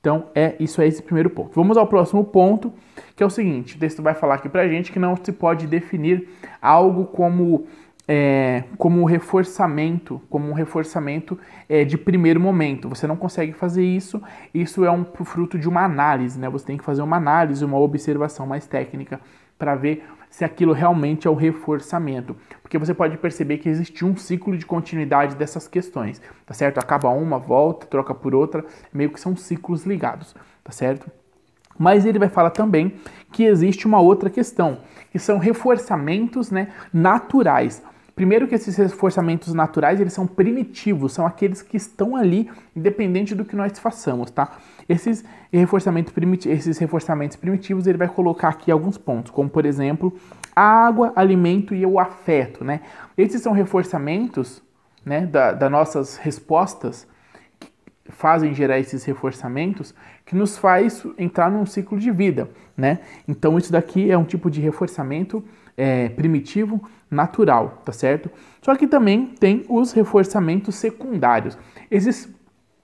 Então, é isso é esse primeiro ponto. Vamos ao próximo ponto, que é o seguinte: o texto vai falar aqui pra gente que não se pode definir algo como é, como um reforçamento, como um reforçamento é, de primeiro momento. Você não consegue fazer isso, isso é um fruto de uma análise, né? Você tem que fazer uma análise, uma observação mais técnica para ver se aquilo realmente é o reforçamento. Porque você pode perceber que existe um ciclo de continuidade dessas questões, tá certo? Acaba uma, volta, troca por outra, meio que são ciclos ligados, tá certo? Mas ele vai falar também que existe uma outra questão, que são reforçamentos né, naturais. Primeiro que esses reforçamentos naturais, eles são primitivos, são aqueles que estão ali independente do que nós façamos, tá? Esses, reforçamento primiti esses reforçamentos primitivos, ele vai colocar aqui alguns pontos, como por exemplo, a água, alimento e o afeto, né? Esses são reforçamentos, né, da, das nossas respostas que fazem gerar esses reforçamentos que nos faz entrar num ciclo de vida, né? Então isso daqui é um tipo de reforçamento é, primitivo natural, tá certo? Só que também tem os reforçamentos secundários. Esses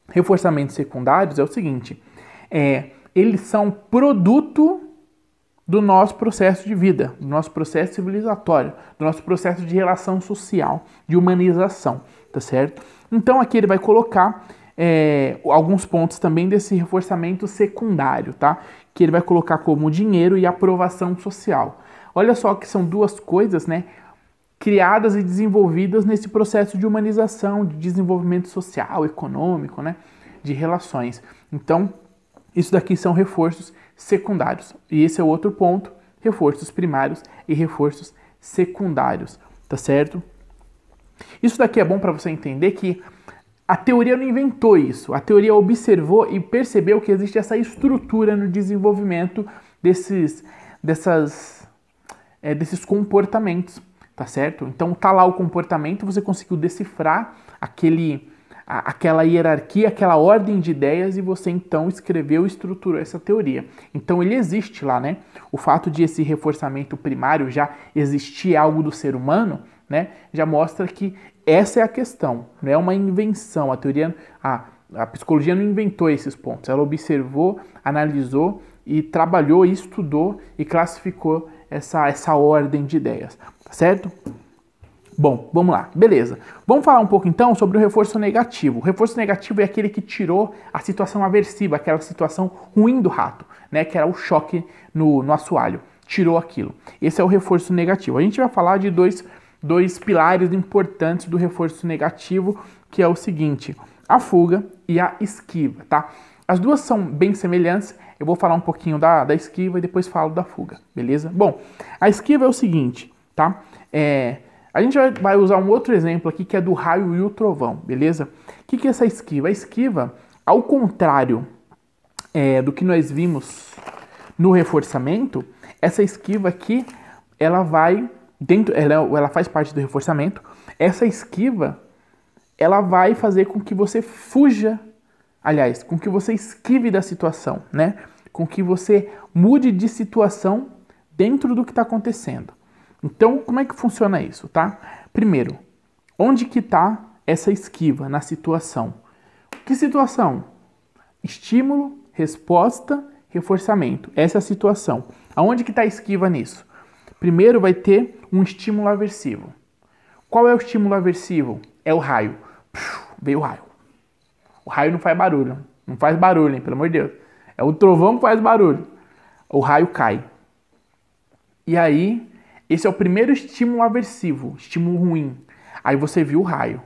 reforçamentos secundários é o seguinte: é, eles são produto do nosso processo de vida, do nosso processo civilizatório, do nosso processo de relação social, de humanização, tá certo? Então aqui ele vai colocar é, alguns pontos também desse reforçamento secundário, tá? Que ele vai colocar como dinheiro e aprovação social. Olha só que são duas coisas, né? Criadas e desenvolvidas nesse processo de humanização, de desenvolvimento social, econômico, né? De relações. Então, isso daqui são reforços secundários. E esse é o outro ponto: reforços primários e reforços secundários, tá certo? Isso daqui é bom para você entender que a teoria não inventou isso. A teoria observou e percebeu que existe essa estrutura no desenvolvimento desses, dessas é, desses comportamentos, tá certo? Então tá lá o comportamento, você conseguiu decifrar aquele, a, aquela hierarquia, aquela ordem de ideias e você então escreveu e estruturou essa teoria. Então ele existe lá, né? O fato de esse reforçamento primário já existir algo do ser humano, né? Já mostra que essa é a questão, não é uma invenção. A teoria, a, a psicologia não inventou esses pontos. Ela observou, analisou e trabalhou, e estudou e classificou essa, essa ordem de ideias, tá certo? Bom, vamos lá, beleza. Vamos falar um pouco então sobre o reforço negativo. O reforço negativo é aquele que tirou a situação aversiva, aquela situação ruim do rato, né? Que era o choque no, no assoalho. Tirou aquilo. Esse é o reforço negativo. A gente vai falar de dois, dois pilares importantes do reforço negativo, que é o seguinte: a fuga e a esquiva, tá? As duas são bem semelhantes, eu vou falar um pouquinho da, da esquiva e depois falo da fuga, beleza? Bom, a esquiva é o seguinte, tá? É, a gente vai usar um outro exemplo aqui que é do raio e o trovão, beleza? O que, que é essa esquiva? A esquiva, ao contrário é, do que nós vimos no reforçamento, essa esquiva aqui, ela vai dentro, ela, ela faz parte do reforçamento. Essa esquiva, ela vai fazer com que você fuja aliás, com que você esquive da situação, né? Com que você mude de situação dentro do que está acontecendo. Então, como é que funciona isso, tá? Primeiro, onde que está essa esquiva na situação? Que situação? Estímulo, resposta, reforçamento. Essa é a situação. Aonde que está a esquiva nisso? Primeiro vai ter um estímulo aversivo. Qual é o estímulo aversivo? É o raio. Puxa, veio o raio. O raio não faz barulho. Não faz barulho, hein? Pelo amor de Deus. É o trovão que faz barulho. O raio cai. E aí, esse é o primeiro estímulo aversivo, estímulo ruim. Aí você viu o raio.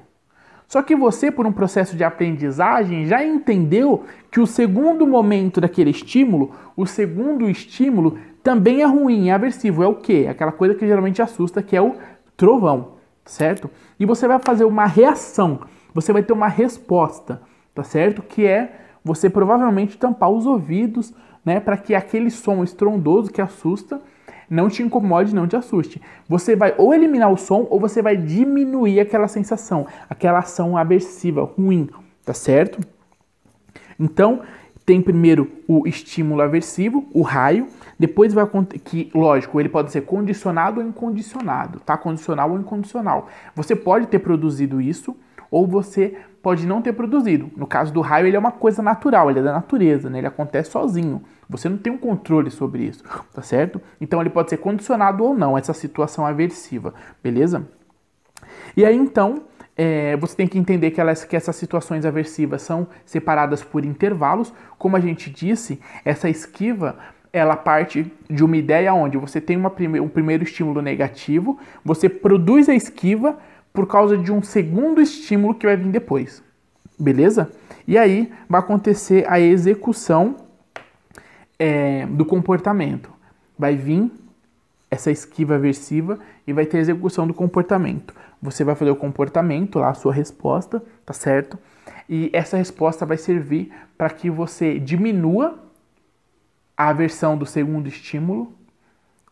Só que você, por um processo de aprendizagem, já entendeu que o segundo momento daquele estímulo, o segundo estímulo, também é ruim, é aversivo. É o quê? É aquela coisa que geralmente assusta, que é o trovão, certo? E você vai fazer uma reação, você vai ter uma resposta tá certo? Que é você provavelmente tampar os ouvidos, né, para que aquele som estrondoso que assusta não te incomode, não te assuste. Você vai ou eliminar o som ou você vai diminuir aquela sensação, aquela ação aversiva, ruim, tá certo? Então, tem primeiro o estímulo aversivo, o raio, depois vai que, lógico, ele pode ser condicionado ou incondicionado, tá? Condicional ou incondicional. Você pode ter produzido isso ou você pode não ter produzido. No caso do raio, ele é uma coisa natural, ele é da natureza, né? ele acontece sozinho. Você não tem um controle sobre isso, tá certo? Então ele pode ser condicionado ou não, essa situação aversiva, beleza? E aí então, é, você tem que entender que, elas, que essas situações aversivas são separadas por intervalos. Como a gente disse, essa esquiva ela parte de uma ideia onde você tem uma prime um primeiro estímulo negativo, você produz a esquiva, por causa de um segundo estímulo que vai vir depois. Beleza? E aí vai acontecer a execução é, do comportamento. Vai vir essa esquiva aversiva e vai ter a execução do comportamento. Você vai fazer o comportamento lá, a sua resposta, tá certo? E essa resposta vai servir para que você diminua a aversão do segundo estímulo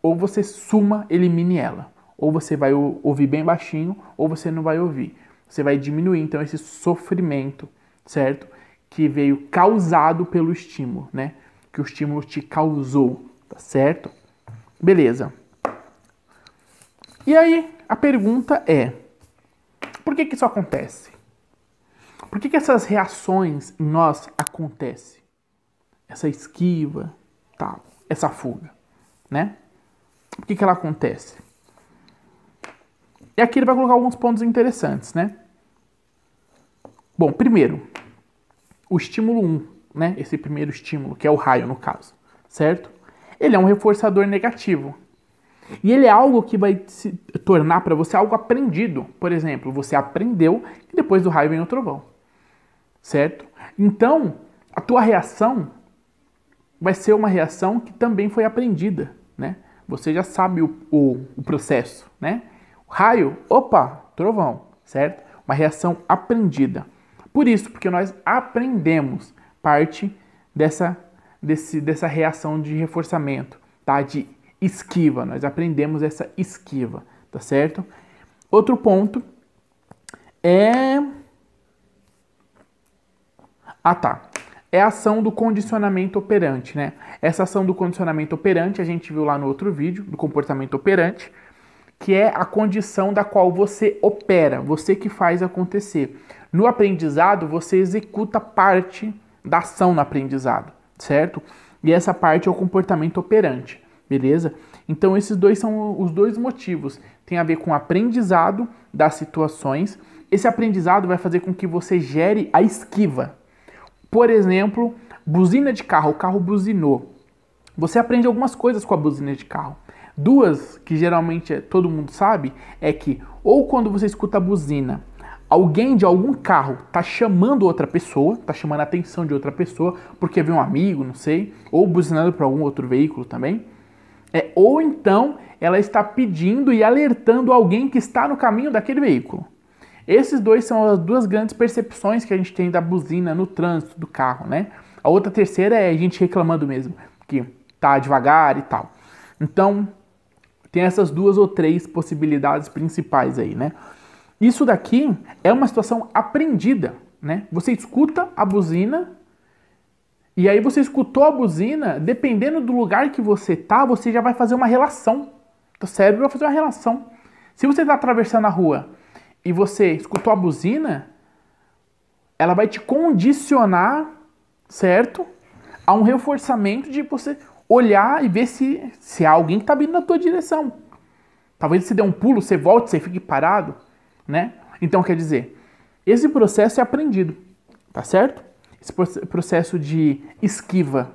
ou você suma, elimine ela ou você vai ouvir bem baixinho, ou você não vai ouvir. Você vai diminuir então esse sofrimento, certo? Que veio causado pelo estímulo, né? Que o estímulo te causou, tá certo? Beleza. E aí, a pergunta é: por que, que isso acontece? Por que, que essas reações em nós acontecem? Essa esquiva, tá? essa fuga, né? Por que, que ela acontece? E aqui ele vai colocar alguns pontos interessantes, né? Bom, primeiro, o estímulo 1, né? Esse primeiro estímulo, que é o raio no caso, certo? Ele é um reforçador negativo. E ele é algo que vai se tornar para você algo aprendido. Por exemplo, você aprendeu e depois do raio vem o trovão. Certo? Então, a tua reação vai ser uma reação que também foi aprendida, né? Você já sabe o, o, o processo, né? Raio, opa, trovão, certo? Uma reação aprendida. Por isso, porque nós aprendemos parte dessa, desse, dessa reação de reforçamento, tá? De esquiva, nós aprendemos essa esquiva, tá certo? Outro ponto é. Ah, tá. É a ação do condicionamento operante, né? Essa ação do condicionamento operante a gente viu lá no outro vídeo, do comportamento operante que é a condição da qual você opera, você que faz acontecer. No aprendizado, você executa parte da ação no aprendizado, certo? E essa parte é o comportamento operante, beleza? Então esses dois são os dois motivos. Tem a ver com o aprendizado das situações. Esse aprendizado vai fazer com que você gere a esquiva. Por exemplo, buzina de carro, o carro buzinou. Você aprende algumas coisas com a buzina de carro. Duas que geralmente é, todo mundo sabe é que ou quando você escuta a buzina, alguém de algum carro tá chamando outra pessoa, tá chamando a atenção de outra pessoa, porque vê um amigo, não sei, ou buzinando para algum outro veículo também. É, ou então ela está pedindo e alertando alguém que está no caminho daquele veículo. Esses dois são as duas grandes percepções que a gente tem da buzina no trânsito do carro, né? A outra terceira é a gente reclamando mesmo, que tá devagar e tal. Então, tem essas duas ou três possibilidades principais aí, né? Isso daqui é uma situação aprendida, né? Você escuta a buzina e aí você escutou a buzina, dependendo do lugar que você tá, você já vai fazer uma relação. O cérebro vai fazer uma relação. Se você está atravessando a rua e você escutou a buzina, ela vai te condicionar, certo? A um reforçamento de você olhar e ver se, se há alguém que está vindo na tua direção. Talvez você dê um pulo, você volte, você fique parado, né? Então, quer dizer, esse processo é aprendido, tá certo? Esse processo de esquiva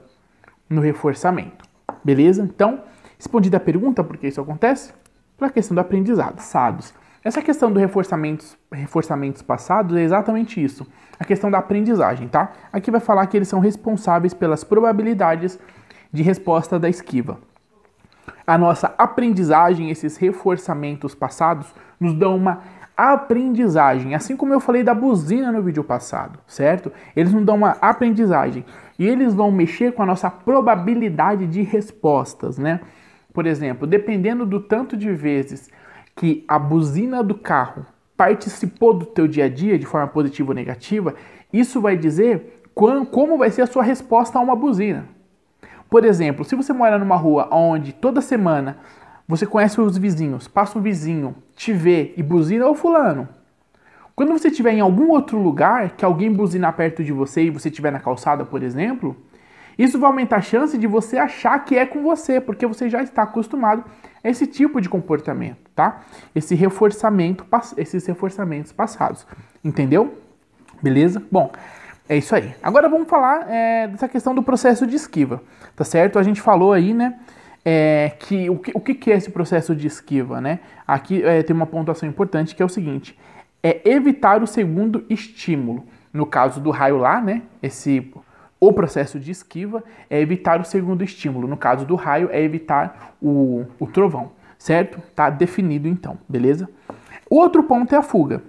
no reforçamento, beleza? Então, respondida a pergunta, porque isso acontece, para a questão do aprendizado, sados. Essa questão do reforçamentos, reforçamentos passados é exatamente isso, a questão da aprendizagem, tá? Aqui vai falar que eles são responsáveis pelas probabilidades de resposta da esquiva. A nossa aprendizagem, esses reforçamentos passados, nos dão uma aprendizagem, assim como eu falei da buzina no vídeo passado, certo? Eles nos dão uma aprendizagem e eles vão mexer com a nossa probabilidade de respostas, né? Por exemplo, dependendo do tanto de vezes que a buzina do carro participou do teu dia a dia de forma positiva ou negativa, isso vai dizer como vai ser a sua resposta a uma buzina. Por exemplo, se você mora numa rua onde toda semana você conhece os vizinhos, passa um vizinho, te vê e buzina, o fulano. Quando você estiver em algum outro lugar que alguém buzina perto de você e você estiver na calçada, por exemplo, isso vai aumentar a chance de você achar que é com você, porque você já está acostumado a esse tipo de comportamento, tá? Esse reforçamento, esses reforçamentos passados. Entendeu? Beleza? Bom, é isso aí. Agora vamos falar é, dessa questão do processo de esquiva, tá certo? A gente falou aí, né? É, que o, que, o que é esse processo de esquiva, né? Aqui é, tem uma pontuação importante que é o seguinte: é evitar o segundo estímulo. No caso do raio lá, né? Esse o processo de esquiva é evitar o segundo estímulo. No caso do raio é evitar o, o trovão, certo? Tá definido então, beleza? Outro ponto é a fuga.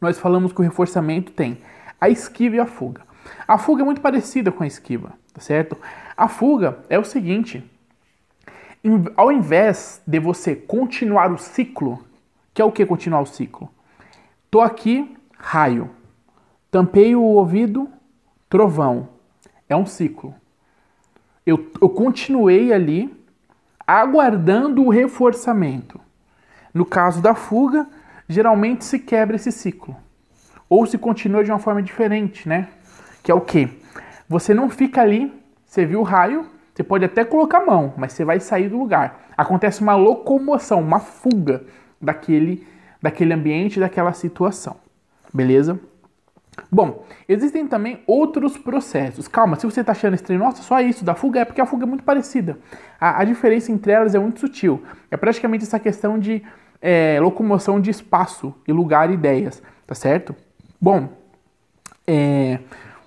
Nós falamos que o reforçamento tem a esquiva e a fuga. A fuga é muito parecida com a esquiva, tá certo? A fuga é o seguinte: ao invés de você continuar o ciclo, que é o que continuar o ciclo? Tô aqui, raio. Tampei o ouvido, trovão. É um ciclo. Eu, eu continuei ali aguardando o reforçamento. No caso da fuga, geralmente se quebra esse ciclo ou se continua de uma forma diferente, né? Que é o quê? Você não fica ali, você viu o raio, você pode até colocar a mão, mas você vai sair do lugar. Acontece uma locomoção, uma fuga daquele, daquele ambiente, daquela situação. Beleza? Bom, existem também outros processos. Calma, se você está achando estranho, nossa, só isso da fuga é porque a fuga é muito parecida. A, a diferença entre elas é muito sutil. É praticamente essa questão de é, locomoção de espaço e lugar e ideias, tá certo? Bom, é,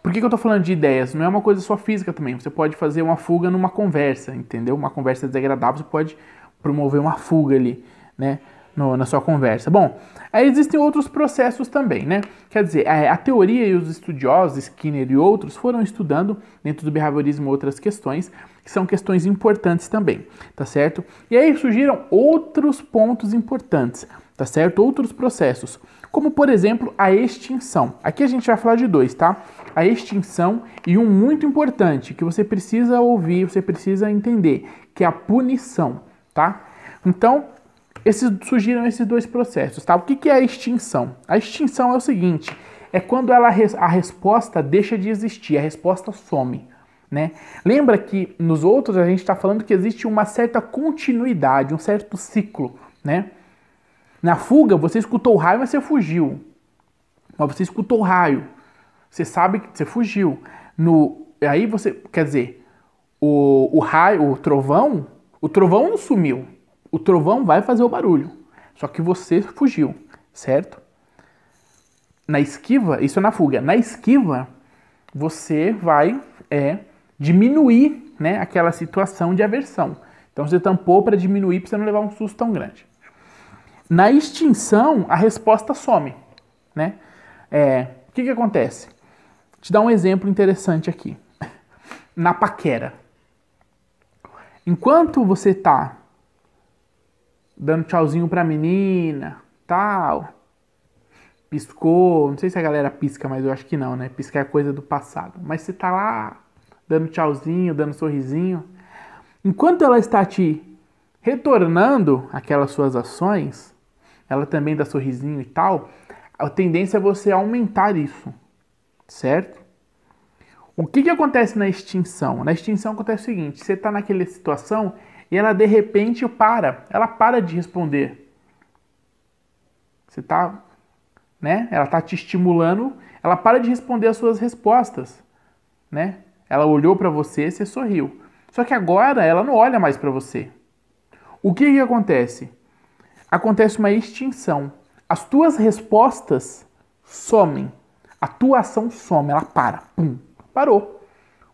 por que, que eu estou falando de ideias? Não é uma coisa só física também. Você pode fazer uma fuga numa conversa, entendeu? Uma conversa desagradável, você pode promover uma fuga ali, né? No, na sua conversa. Bom, aí existem outros processos também, né? Quer dizer, a, é, a, teoria e os estudiosos, Skinner e outros, foram estudando dentro do behaviorismo outras questões, que são questões importantes também, tá certo? E aí surgiram outros pontos importantes, tá certo? Outros processos como por exemplo a extinção. Aqui a gente vai falar de dois, tá? A extinção e um muito importante que você precisa ouvir, você precisa entender, que é a punição, tá? Então, esses, surgiram esses dois processos, tá? O que, que é a extinção? A extinção é o seguinte, é quando ela, a resposta deixa de existir, a resposta some. Né? Lembra que nos outros a gente está falando que existe uma certa continuidade, um certo ciclo. Né? Na fuga, você escutou o raio, mas você fugiu. Mas você escutou o raio. Você sabe que você fugiu. No, aí você. Quer dizer, o, o raio, o trovão. O trovão não sumiu. O trovão vai fazer o barulho. Só que você fugiu, certo? Na esquiva, isso é na fuga. Na esquiva, você vai é, diminuir né, aquela situação de aversão. Então você tampou para diminuir para você não levar um susto tão grande. Na extinção, a resposta some. Né? É, o que, que acontece? Vou te dar um exemplo interessante aqui. *laughs* Na paquera. Enquanto você tá dando tchauzinho pra menina, tal, piscou, não sei se a galera pisca, mas eu acho que não, né? Piscar é coisa do passado. Mas você tá lá dando tchauzinho, dando sorrisinho. Enquanto ela está te retornando aquelas suas ações, ela também dá sorrisinho e tal, a tendência é você aumentar isso, certo? O que, que acontece na extinção? Na extinção acontece o seguinte: você está naquela situação e ela de repente para, ela para de responder. Você está, né? Ela está te estimulando, ela para de responder as suas respostas, né? Ela olhou para você, você sorriu. Só que agora ela não olha mais para você. O que, que acontece? acontece uma extinção. As tuas respostas somem. A tua ação some, ela para. Pum, parou.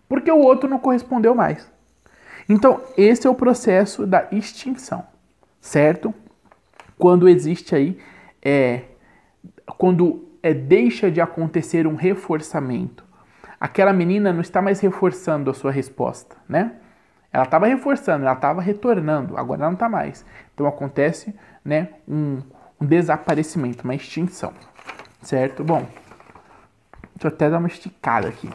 Porque o outro não correspondeu mais. Então, esse é o processo da extinção, certo? Quando existe aí, é, quando é, deixa de acontecer um reforçamento. Aquela menina não está mais reforçando a sua resposta, né? Ela estava reforçando, ela estava retornando, agora ela não está mais. Então acontece né, um, um desaparecimento, uma extinção, certo? Bom, deixa eu até dar uma esticada aqui.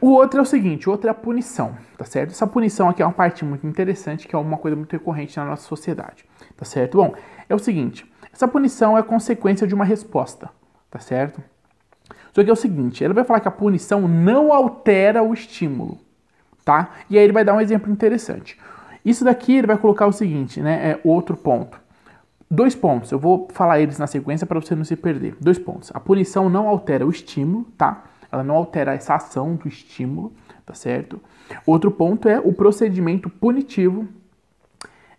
O outro é o seguinte, o outro é a punição, tá certo? Essa punição aqui é uma parte muito interessante, que é uma coisa muito recorrente na nossa sociedade, tá certo? Bom, é o seguinte, essa punição é consequência de uma resposta, tá certo? Só que é o seguinte, ele vai falar que a punição não altera o estímulo, tá? E aí ele vai dar um exemplo interessante. Isso daqui ele vai colocar o seguinte, né? É outro ponto. Dois pontos, eu vou falar eles na sequência para você não se perder. Dois pontos. A punição não altera o estímulo, tá? Ela não altera essa ação do estímulo, tá certo? Outro ponto é o procedimento punitivo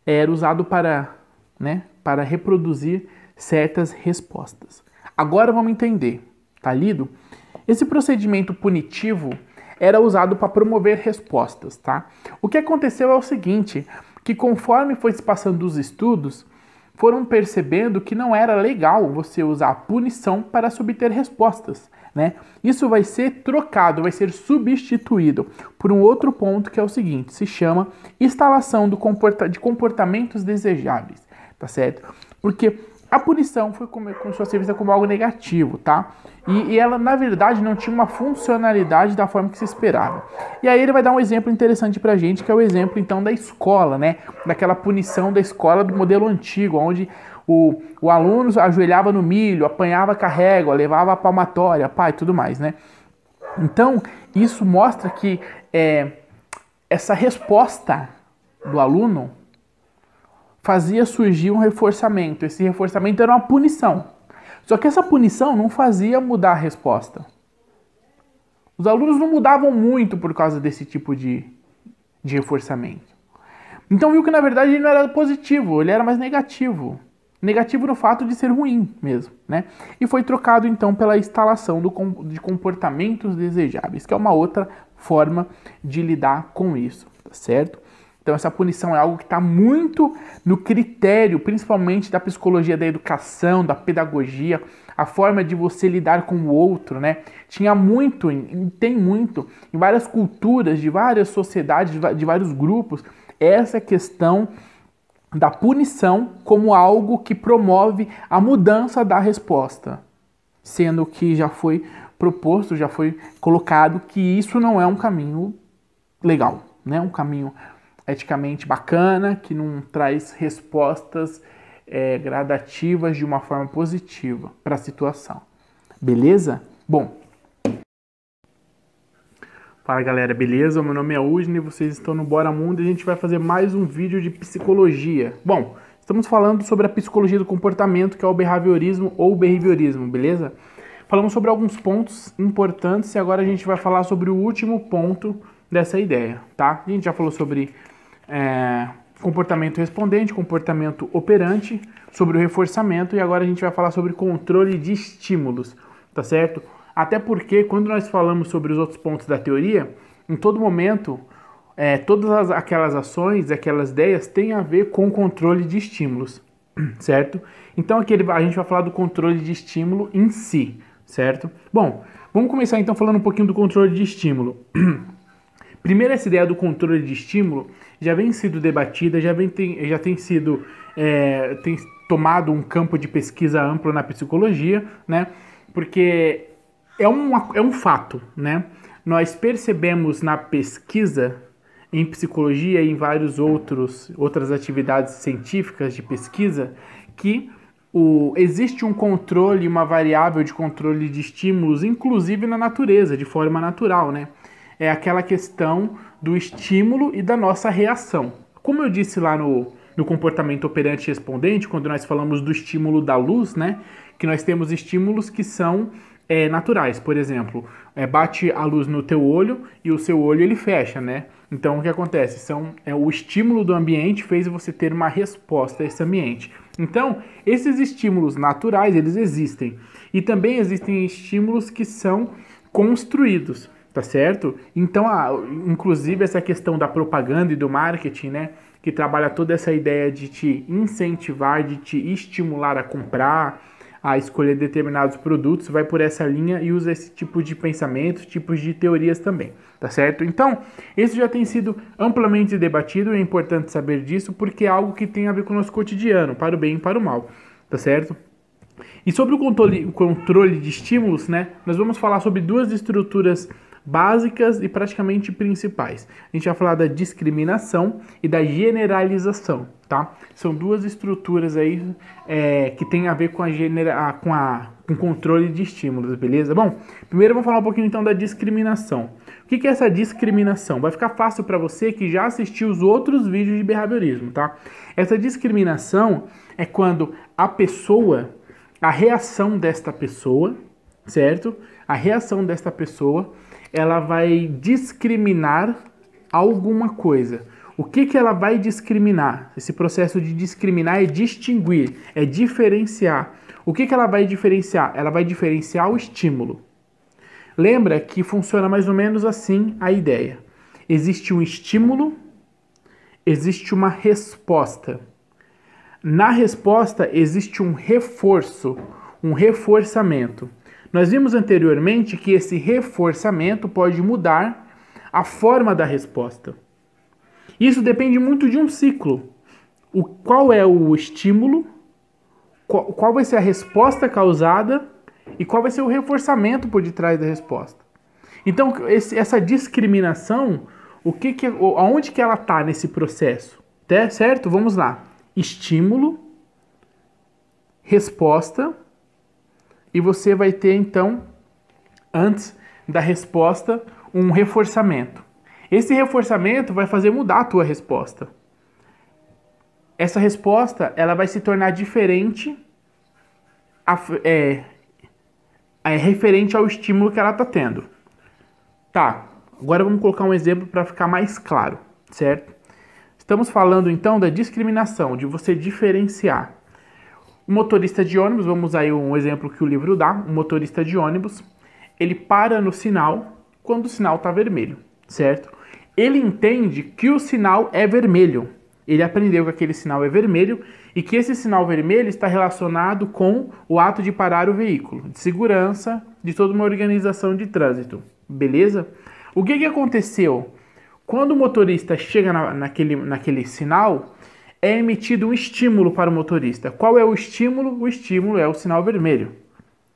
era é usado para, né, para reproduzir certas respostas. Agora vamos entender, tá lido? Esse procedimento punitivo era usado para promover respostas, tá? O que aconteceu é o seguinte, que conforme foi se passando os estudos, foram percebendo que não era legal você usar a punição para subter obter respostas, né? Isso vai ser trocado, vai ser substituído por um outro ponto que é o seguinte, se chama instalação do comporta de comportamentos desejáveis, tá certo? Porque a punição foi como, começou a ser vista como algo negativo, tá? E, e, ela, na verdade, não tinha uma funcionalidade da forma que se esperava. E aí ele vai dar um exemplo interessante pra gente, que é o exemplo, então, da escola, né? Daquela punição da escola do modelo antigo, onde o, o aluno ajoelhava no milho, apanhava carrega, levava a palmatória, pai, tudo mais, né? Então, isso mostra que é, essa resposta do aluno fazia surgir um reforçamento. Esse reforçamento era uma punição. Só que essa punição não fazia mudar a resposta. Os alunos não mudavam muito por causa desse tipo de, de reforçamento. Então viu que na verdade ele não era positivo, ele era mais negativo. Negativo no fato de ser ruim mesmo, né? E foi trocado então pela instalação do, de comportamentos desejáveis, que é uma outra forma de lidar com isso, tá certo? Então, essa punição é algo que está muito no critério, principalmente da psicologia da educação, da pedagogia, a forma de você lidar com o outro, né? Tinha muito, tem muito, em várias culturas, de várias sociedades, de vários grupos, essa questão da punição como algo que promove a mudança da resposta, sendo que já foi proposto, já foi colocado que isso não é um caminho legal, né? Um caminho eticamente bacana, que não traz respostas é, gradativas de uma forma positiva para a situação. Beleza? Bom. Fala galera, beleza? Meu nome é Udine e vocês estão no Bora Mundo e a gente vai fazer mais um vídeo de psicologia. Bom, estamos falando sobre a psicologia do comportamento, que é o behaviorismo ou behaviorismo, beleza? Falamos sobre alguns pontos importantes e agora a gente vai falar sobre o último ponto dessa ideia, tá? A gente já falou sobre é, comportamento respondente, comportamento operante, sobre o reforçamento e agora a gente vai falar sobre controle de estímulos, tá certo? Até porque quando nós falamos sobre os outros pontos da teoria, em todo momento, é, todas as, aquelas ações, aquelas ideias têm a ver com controle de estímulos, *clears throat* certo? Então aqui a gente vai falar do controle de estímulo em si, certo? Bom, vamos começar então falando um pouquinho do controle de estímulo. *clears throat* Primeiro, essa ideia do controle de estímulo já vem sido debatida, já, vem tem, já tem sido é, tem tomado um campo de pesquisa amplo na psicologia, né? Porque é um, é um fato, né? Nós percebemos na pesquisa, em psicologia e em vários outros outras atividades científicas de pesquisa, que o, existe um controle, uma variável de controle de estímulos, inclusive na natureza, de forma natural, né? é aquela questão do estímulo e da nossa reação. Como eu disse lá no, no comportamento operante respondente, quando nós falamos do estímulo da luz, né? Que nós temos estímulos que são é, naturais, por exemplo, é, bate a luz no teu olho e o seu olho ele fecha, né? Então o que acontece? São, é, o estímulo do ambiente fez você ter uma resposta a esse ambiente. Então esses estímulos naturais eles existem e também existem estímulos que são construídos tá certo? Então, inclusive essa questão da propaganda e do marketing, né? Que trabalha toda essa ideia de te incentivar, de te estimular a comprar, a escolher determinados produtos, vai por essa linha e usa esse tipo de pensamento, tipos de teorias também, tá certo? Então, isso já tem sido amplamente debatido e é importante saber disso porque é algo que tem a ver com o nosso cotidiano, para o bem e para o mal, tá certo? E sobre o controle, o controle de estímulos, né? Nós vamos falar sobre duas estruturas básicas e praticamente principais. A gente vai falar da discriminação e da generalização, tá? São duas estruturas aí é, que tem a ver com a, genera com a com controle de estímulos, beleza? Bom, primeiro eu vou falar um pouquinho então da discriminação. O que, que é essa discriminação? Vai ficar fácil para você que já assistiu os outros vídeos de behaviorismo, tá? Essa discriminação é quando a pessoa, a reação desta pessoa, certo? A reação desta pessoa ela vai discriminar alguma coisa. O que, que ela vai discriminar? Esse processo de discriminar é distinguir, é diferenciar. O que, que ela vai diferenciar? Ela vai diferenciar o estímulo. Lembra que funciona mais ou menos assim a ideia: existe um estímulo, existe uma resposta. Na resposta existe um reforço, um reforçamento. Nós vimos anteriormente que esse reforçamento pode mudar a forma da resposta. Isso depende muito de um ciclo. O qual é o estímulo? Qual, qual vai ser a resposta causada e qual vai ser o reforçamento por detrás da resposta? Então, esse, essa discriminação, o que que, aonde que ela está nesse processo? Tá certo? Vamos lá. Estímulo, resposta e você vai ter então, antes da resposta, um reforçamento. Esse reforçamento vai fazer mudar a tua resposta. Essa resposta ela vai se tornar diferente, a, é, é, referente ao estímulo que ela está tendo. Tá, agora vamos colocar um exemplo para ficar mais claro, certo? Estamos falando então da discriminação, de você diferenciar motorista de ônibus, vamos aí um exemplo que o livro dá, o motorista de ônibus, ele para no sinal quando o sinal está vermelho, certo? Ele entende que o sinal é vermelho. Ele aprendeu que aquele sinal é vermelho e que esse sinal vermelho está relacionado com o ato de parar o veículo, de segurança, de toda uma organização de trânsito, beleza? O que, que aconteceu? Quando o motorista chega na, naquele, naquele sinal, é emitido um estímulo para o motorista. Qual é o estímulo? O estímulo é o sinal vermelho,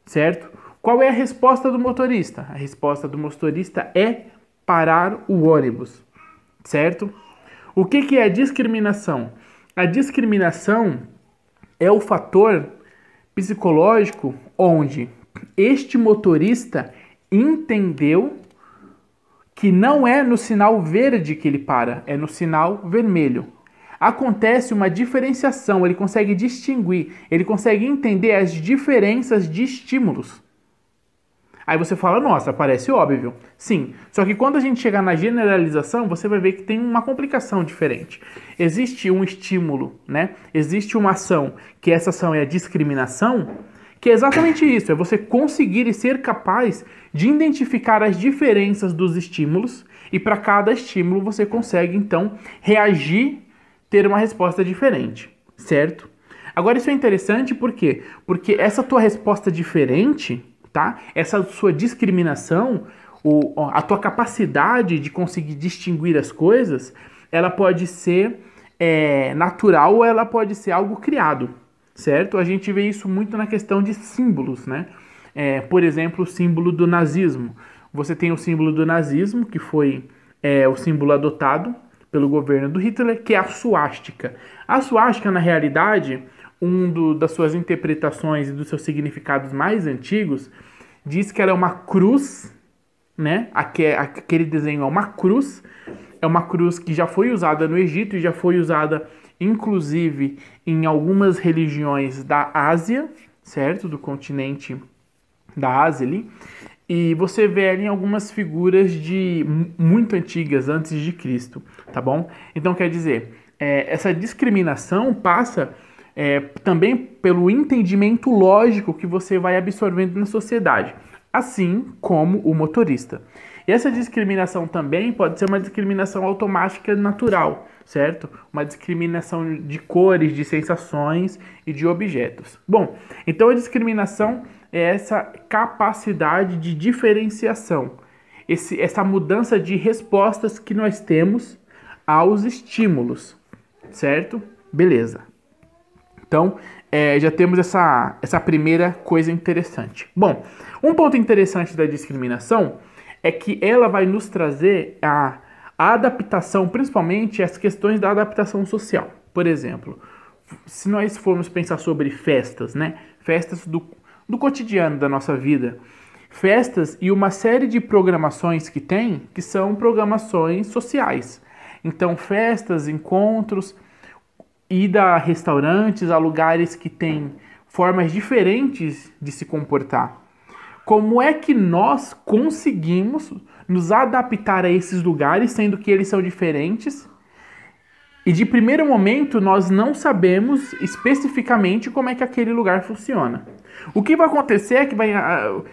certo? Qual é a resposta do motorista? A resposta do motorista é parar o ônibus, certo? O que, que é a discriminação? A discriminação é o fator psicológico onde este motorista entendeu que não é no sinal verde que ele para, é no sinal vermelho acontece uma diferenciação, ele consegue distinguir, ele consegue entender as diferenças de estímulos. Aí você fala, nossa, parece óbvio. Sim, só que quando a gente chegar na generalização, você vai ver que tem uma complicação diferente. Existe um estímulo, né? Existe uma ação, que essa ação é a discriminação, que é exatamente isso, é você conseguir e ser capaz de identificar as diferenças dos estímulos e para cada estímulo você consegue então reagir ter uma resposta diferente, certo? Agora isso é interessante por quê? Porque essa tua resposta diferente, tá? Essa sua discriminação, o, a tua capacidade de conseguir distinguir as coisas, ela pode ser é, natural ou ela pode ser algo criado, certo? A gente vê isso muito na questão de símbolos, né? É, por exemplo, o símbolo do nazismo. Você tem o símbolo do nazismo, que foi é, o símbolo adotado pelo governo do Hitler, que é a suástica. A suástica, na realidade, um do, das suas interpretações e dos seus significados mais antigos, diz que ela é uma cruz, né? Aquele desenho é uma cruz, é uma cruz que já foi usada no Egito e já foi usada, inclusive, em algumas religiões da Ásia, certo? Do continente da Ásia ali. E você vê ali algumas figuras de muito antigas antes de Cristo, tá bom? Então quer dizer, é, essa discriminação passa é, também pelo entendimento lógico que você vai absorvendo na sociedade, assim como o motorista. E essa discriminação também pode ser uma discriminação automática natural, certo? Uma discriminação de cores, de sensações e de objetos. Bom, então a discriminação é essa capacidade de diferenciação, esse, essa mudança de respostas que nós temos aos estímulos, certo? Beleza. Então, é, já temos essa, essa primeira coisa interessante. Bom, um ponto interessante da discriminação é que ela vai nos trazer a, a adaptação, principalmente as questões da adaptação social. Por exemplo, se nós formos pensar sobre festas, né? Festas do do cotidiano da nossa vida. Festas e uma série de programações que tem, que são programações sociais. Então, festas, encontros, ida a restaurantes, a lugares que têm formas diferentes de se comportar. Como é que nós conseguimos nos adaptar a esses lugares, sendo que eles são diferentes? E de primeiro momento nós não sabemos especificamente como é que aquele lugar funciona. O que vai acontecer é que vai,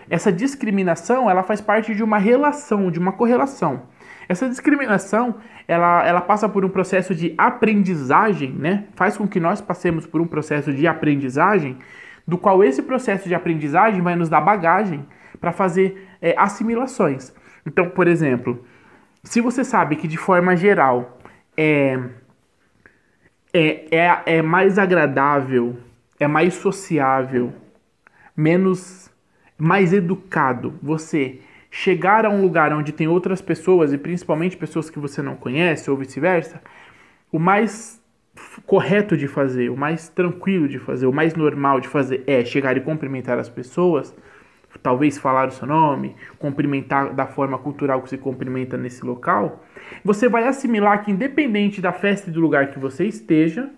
essa discriminação ela faz parte de uma relação, de uma correlação. Essa discriminação ela, ela passa por um processo de aprendizagem, né? faz com que nós passemos por um processo de aprendizagem, do qual esse processo de aprendizagem vai nos dar bagagem para fazer é, assimilações. Então, por exemplo, se você sabe que de forma geral é, é, é, é mais agradável, é mais sociável, menos mais educado você chegar a um lugar onde tem outras pessoas e principalmente pessoas que você não conhece ou vice-versa, o mais correto de fazer, o mais tranquilo de fazer, o mais normal de fazer é chegar e cumprimentar as pessoas, talvez falar o seu nome, cumprimentar da forma cultural que se cumprimenta nesse local. Você vai assimilar que independente da festa e do lugar que você esteja,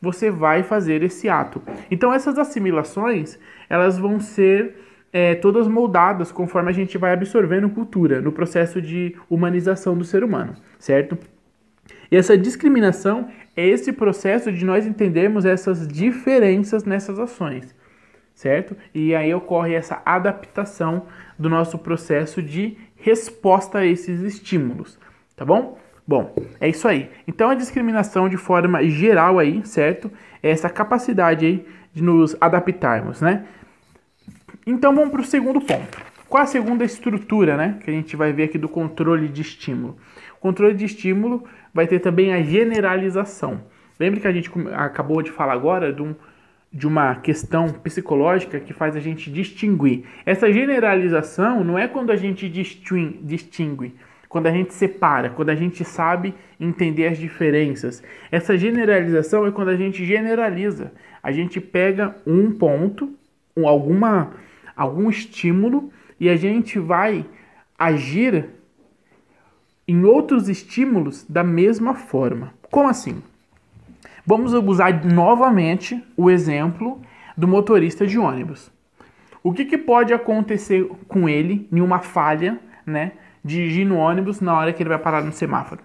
você vai fazer esse ato. Então essas assimilações, elas vão ser é, todas moldadas conforme a gente vai absorvendo cultura no processo de humanização do ser humano, certo? E essa discriminação é esse processo de nós entendermos essas diferenças nessas ações, certo? E aí ocorre essa adaptação do nosso processo de resposta a esses estímulos, tá bom? Bom, é isso aí. Então a discriminação de forma geral aí, certo? É essa capacidade aí de nos adaptarmos, né? Então vamos para o segundo ponto. Qual a segunda estrutura, né? Que a gente vai ver aqui do controle de estímulo. O controle de estímulo vai ter também a generalização. Lembra que a gente acabou de falar agora de, um, de uma questão psicológica que faz a gente distinguir. Essa generalização não é quando a gente distingue, distingue quando a gente separa, quando a gente sabe entender as diferenças. Essa generalização é quando a gente generaliza. A gente pega um ponto, alguma, algum estímulo e a gente vai agir em outros estímulos da mesma forma. Como assim? Vamos usar novamente o exemplo do motorista de ônibus. O que, que pode acontecer com ele em uma falha, né? dirigir no ônibus na hora que ele vai parar no semáforo.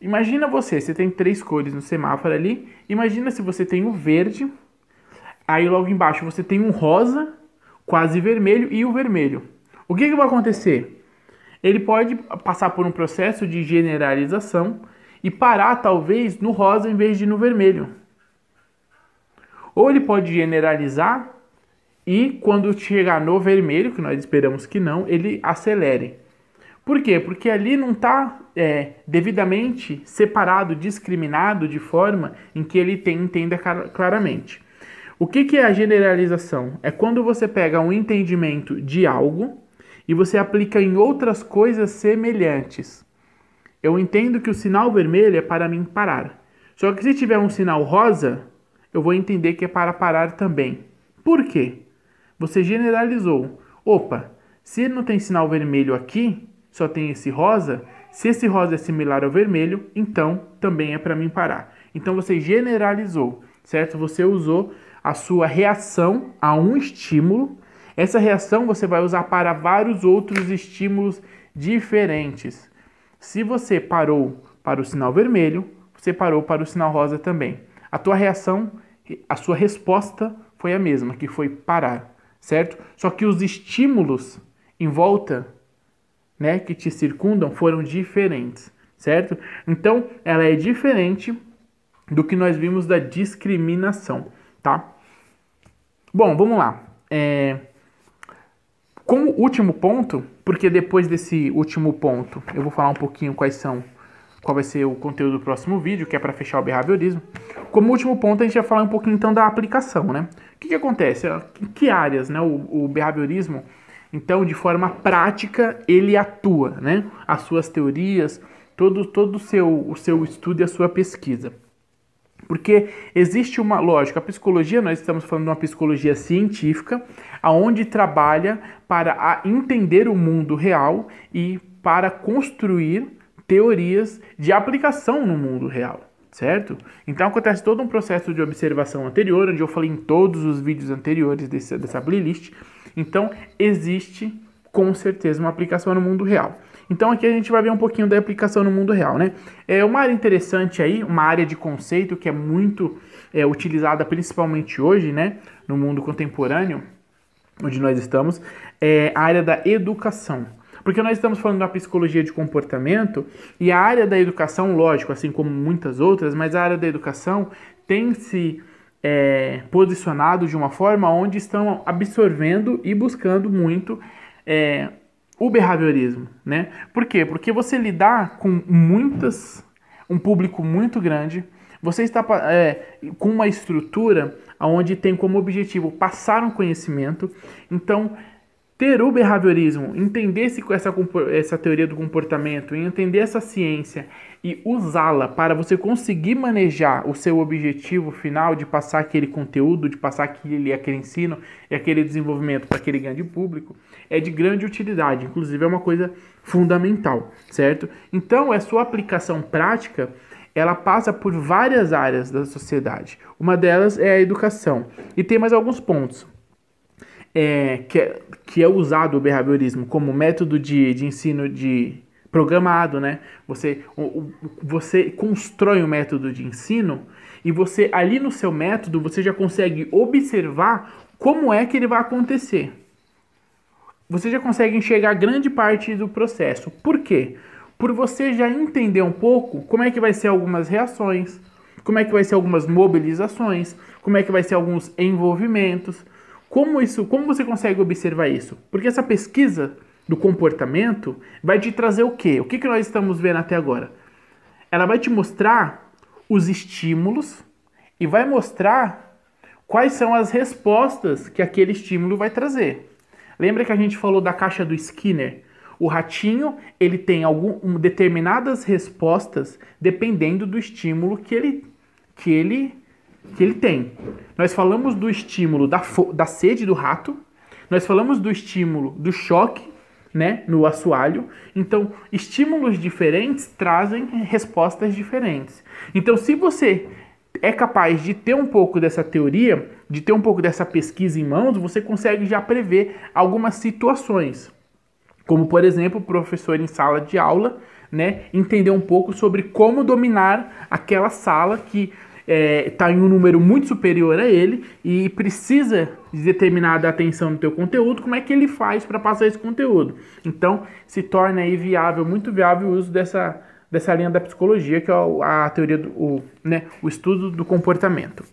Imagina você, você tem três cores no semáforo ali. Imagina se você tem o verde, aí logo embaixo você tem um rosa, quase vermelho e o vermelho. O que, que vai acontecer? Ele pode passar por um processo de generalização e parar talvez no rosa em vez de no vermelho. Ou ele pode generalizar e quando chegar no vermelho, que nós esperamos que não, ele acelere. Por quê? Porque ali não está é, devidamente separado, discriminado de forma em que ele tem, entenda claramente. O que, que é a generalização? É quando você pega um entendimento de algo e você aplica em outras coisas semelhantes. Eu entendo que o sinal vermelho é para mim parar. Só que se tiver um sinal rosa, eu vou entender que é para parar também. Por quê? Você generalizou. Opa, se não tem sinal vermelho aqui, só tem esse rosa, se esse rosa é similar ao vermelho, então também é para mim parar. Então você generalizou, certo? Você usou a sua reação a um estímulo. Essa reação você vai usar para vários outros estímulos diferentes. Se você parou para o sinal vermelho, você parou para o sinal rosa também. A tua reação, a sua resposta foi a mesma, que foi parar, certo? Só que os estímulos em volta né, que te circundam foram diferentes, certo? Então, ela é diferente do que nós vimos da discriminação, tá? Bom, vamos lá. É... Como último ponto, porque depois desse último ponto eu vou falar um pouquinho quais são, qual vai ser o conteúdo do próximo vídeo, que é para fechar o behaviorismo. Como último ponto, a gente vai falar um pouquinho então da aplicação, né? O que, que acontece? Ah, em que áreas né, o, o behaviorismo então, de forma prática, ele atua, né? As suas teorias, todo, todo o, seu, o seu estudo e a sua pesquisa. Porque existe uma, lógica. a psicologia, nós estamos falando de uma psicologia científica, aonde trabalha para entender o mundo real e para construir teorias de aplicação no mundo real, certo? Então acontece todo um processo de observação anterior, onde eu falei em todos os vídeos anteriores desse, dessa playlist, então, existe com certeza uma aplicação no mundo real. Então aqui a gente vai ver um pouquinho da aplicação no mundo real, né? É uma área interessante aí, uma área de conceito que é muito é, utilizada principalmente hoje, né, no mundo contemporâneo, onde nós estamos, é a área da educação. Porque nós estamos falando da psicologia de comportamento e a área da educação, lógico, assim como muitas outras, mas a área da educação tem se é, posicionados de uma forma onde estão absorvendo e buscando muito é, o behaviorismo, né? Por quê? Porque você lidar com muitas, um público muito grande, você está é, com uma estrutura onde tem como objetivo passar um conhecimento, então ter o behaviorismo, entender esse, essa, essa teoria do comportamento, entender essa ciência e usá-la para você conseguir manejar o seu objetivo final de passar aquele conteúdo, de passar aquele, aquele ensino e aquele desenvolvimento para aquele grande público, é de grande utilidade. Inclusive, é uma coisa fundamental, certo? Então, a sua aplicação prática ela passa por várias áreas da sociedade. Uma delas é a educação. E tem mais alguns pontos é, que, é, que é usado o behaviorismo como método de, de ensino de programado, né? Você, o, você constrói um método de ensino e você ali no seu método você já consegue observar como é que ele vai acontecer. Você já consegue enxergar grande parte do processo. Por quê? Por você já entender um pouco como é que vai ser algumas reações, como é que vai ser algumas mobilizações, como é que vai ser alguns envolvimentos, como isso, como você consegue observar isso? Porque essa pesquisa do comportamento vai te trazer o quê? O que, que nós estamos vendo até agora? Ela vai te mostrar os estímulos e vai mostrar quais são as respostas que aquele estímulo vai trazer. Lembra que a gente falou da caixa do Skinner? O ratinho ele tem algum, um, determinadas respostas dependendo do estímulo que ele, que ele que ele tem. Nós falamos do estímulo da, da sede do rato, nós falamos do estímulo do choque né, no assoalho. Então, estímulos diferentes trazem respostas diferentes. Então, se você é capaz de ter um pouco dessa teoria, de ter um pouco dessa pesquisa em mãos, você consegue já prever algumas situações. Como, por exemplo, o professor em sala de aula, né, entender um pouco sobre como dominar aquela sala que está é, tá em um número muito superior a ele e precisa de determinada atenção no teu conteúdo, como é que ele faz para passar esse conteúdo? Então, se torna aí viável, muito viável o uso dessa, dessa linha da psicologia, que é a, teoria do o, né, o estudo do comportamento.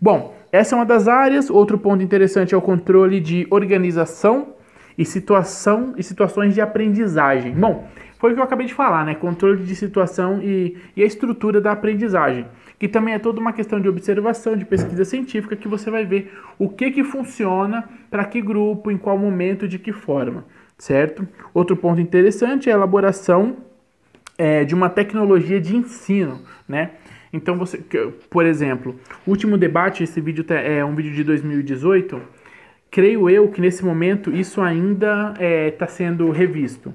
Bom, essa é uma das áreas. Outro ponto interessante é o controle de organização e situação e situações de aprendizagem. Bom, foi o que eu acabei de falar, né? Controle de situação e, e a estrutura da aprendizagem que também é toda uma questão de observação, de pesquisa científica, que você vai ver o que, que funciona para que grupo, em qual momento, de que forma, certo? Outro ponto interessante é a elaboração é, de uma tecnologia de ensino, né? Então você, por exemplo, último debate, esse vídeo tá, é um vídeo de 2018. Creio eu que nesse momento isso ainda está é, tá sendo revisto.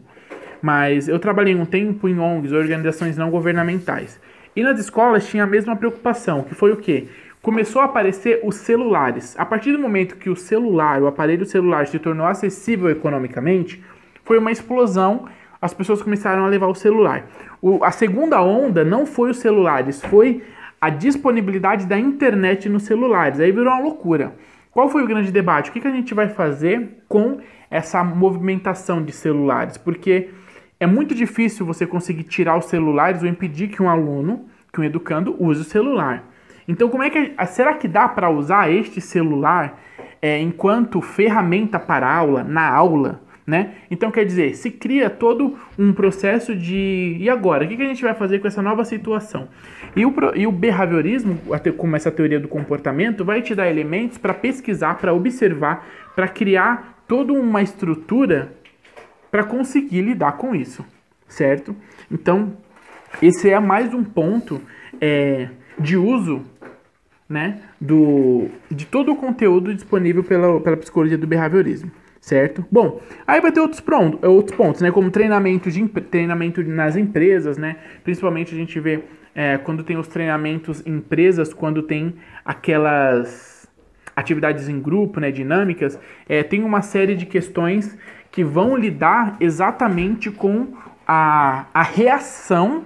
Mas eu trabalhei um tempo em ONGs, organizações não governamentais. E nas escolas tinha a mesma preocupação, que foi o quê? Começou a aparecer os celulares. A partir do momento que o celular, o aparelho celular, se tornou acessível economicamente, foi uma explosão. As pessoas começaram a levar o celular. O, a segunda onda não foi os celulares, foi a disponibilidade da internet nos celulares. Aí virou uma loucura. Qual foi o grande debate? O que, que a gente vai fazer com essa movimentação de celulares? Porque é muito difícil você conseguir tirar os celulares ou impedir que um aluno, que um educando, use o celular. Então, como é que será que dá para usar este celular é, enquanto ferramenta para aula na aula? Né? Então, quer dizer, se cria todo um processo de e agora? O que a gente vai fazer com essa nova situação? E o, e o behaviorismo, como essa teoria do comportamento, vai te dar elementos para pesquisar, para observar, para criar toda uma estrutura para conseguir lidar com isso, certo? Então, esse é mais um ponto é, de uso né, do, de todo o conteúdo disponível pela, pela psicologia do behaviorismo, certo? Bom, aí vai ter outros, pronto, outros pontos, né, como treinamento, de, treinamento nas empresas, né, principalmente a gente vê é, quando tem os treinamentos em empresas, quando tem aquelas atividades em grupo, né, dinâmicas, é, tem uma série de questões que vão lidar exatamente com a, a reação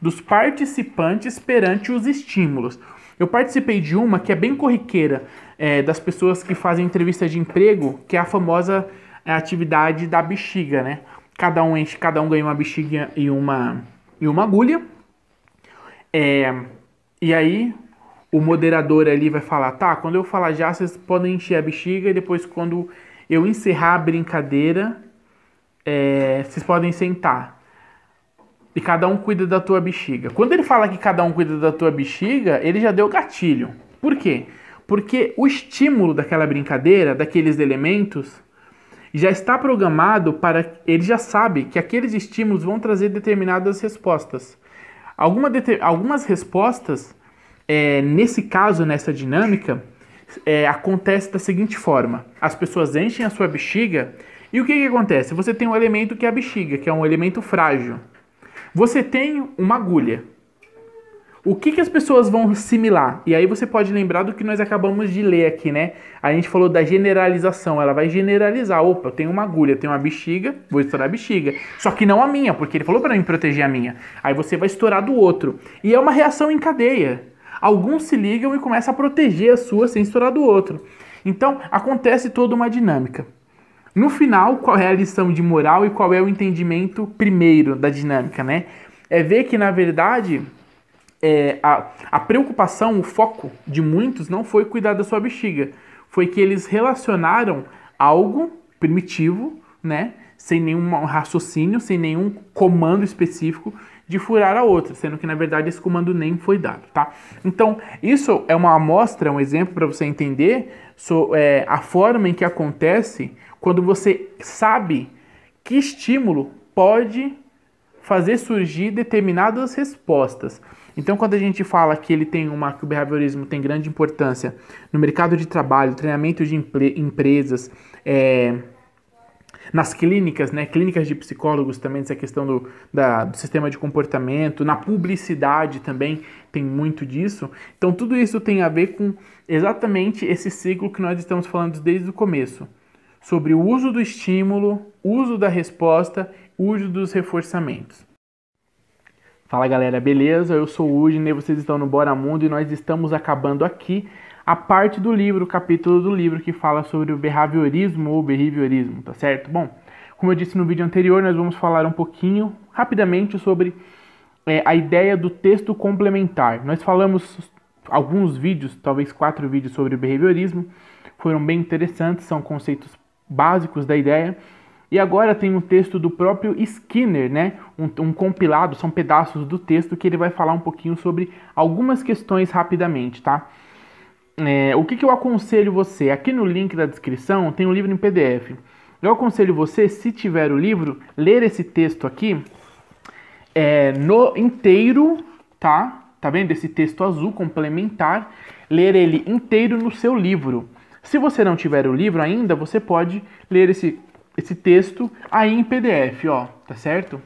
dos participantes perante os estímulos. Eu participei de uma que é bem corriqueira é, das pessoas que fazem entrevista de emprego, que é a famosa é, atividade da bexiga, né? Cada um enche, cada um ganha uma bexiga e uma e uma agulha. É, e aí o moderador ali vai falar, tá? Quando eu falar já, vocês podem encher a bexiga e depois quando eu encerrar a brincadeira, é, vocês podem sentar. E cada um cuida da tua bexiga. Quando ele fala que cada um cuida da tua bexiga, ele já deu gatilho. Por quê? Porque o estímulo daquela brincadeira, daqueles elementos, já está programado para. Ele já sabe que aqueles estímulos vão trazer determinadas respostas. Alguma, algumas respostas, é, nesse caso, nessa dinâmica, é, acontece da seguinte forma: as pessoas enchem a sua bexiga e o que, que acontece? Você tem um elemento que é a bexiga, que é um elemento frágil. Você tem uma agulha. O que, que as pessoas vão assimilar? E aí você pode lembrar do que nós acabamos de ler aqui, né? A gente falou da generalização, ela vai generalizar. Opa, eu tenho uma agulha, eu tenho uma bexiga, vou estourar a bexiga. Só que não a minha, porque ele falou para mim proteger a minha. Aí você vai estourar do outro. E é uma reação em cadeia alguns se ligam e começam a proteger a sua sem estourar do outro. Então, acontece toda uma dinâmica. No final, qual é a lição de moral e qual é o entendimento primeiro da dinâmica, né? É ver que, na verdade, é, a, a preocupação, o foco de muitos não foi cuidar da sua bexiga. Foi que eles relacionaram algo primitivo, né? Sem nenhum raciocínio, sem nenhum comando específico, de furar a outra, sendo que na verdade esse comando nem foi dado, tá? Então isso é uma amostra, um exemplo para você entender so, é, a forma em que acontece quando você sabe que estímulo pode fazer surgir determinadas respostas. Então, quando a gente fala que ele tem uma que o behaviorismo tem grande importância no mercado de trabalho, treinamento de empresas, é, nas clínicas, né? Clínicas de psicólogos também, essa questão do, da, do sistema de comportamento, na publicidade também tem muito disso. Então tudo isso tem a ver com exatamente esse ciclo que nós estamos falando desde o começo. Sobre o uso do estímulo, uso da resposta, uso dos reforçamentos. Fala galera, beleza? Eu sou o Udine, vocês estão no Bora Mundo e nós estamos acabando aqui a parte do livro, o capítulo do livro que fala sobre o behaviorismo ou behaviorismo, tá certo? Bom, como eu disse no vídeo anterior, nós vamos falar um pouquinho rapidamente sobre é, a ideia do texto complementar. Nós falamos alguns vídeos, talvez quatro vídeos sobre o behaviorismo, foram bem interessantes, são conceitos básicos da ideia. E agora tem um texto do próprio Skinner, né? Um, um, compilado, são pedaços do texto que ele vai falar um pouquinho sobre algumas questões rapidamente, tá? é, o que, que eu aconselho você? Aqui no link da descrição tem o um livro em PDF. Eu aconselho você, se tiver o livro, ler esse texto aqui é, no inteiro, tá? Tá vendo? Esse texto azul complementar, ler ele inteiro no seu livro. Se você não tiver o livro ainda, você pode ler esse, esse texto aí em PDF, ó, tá certo?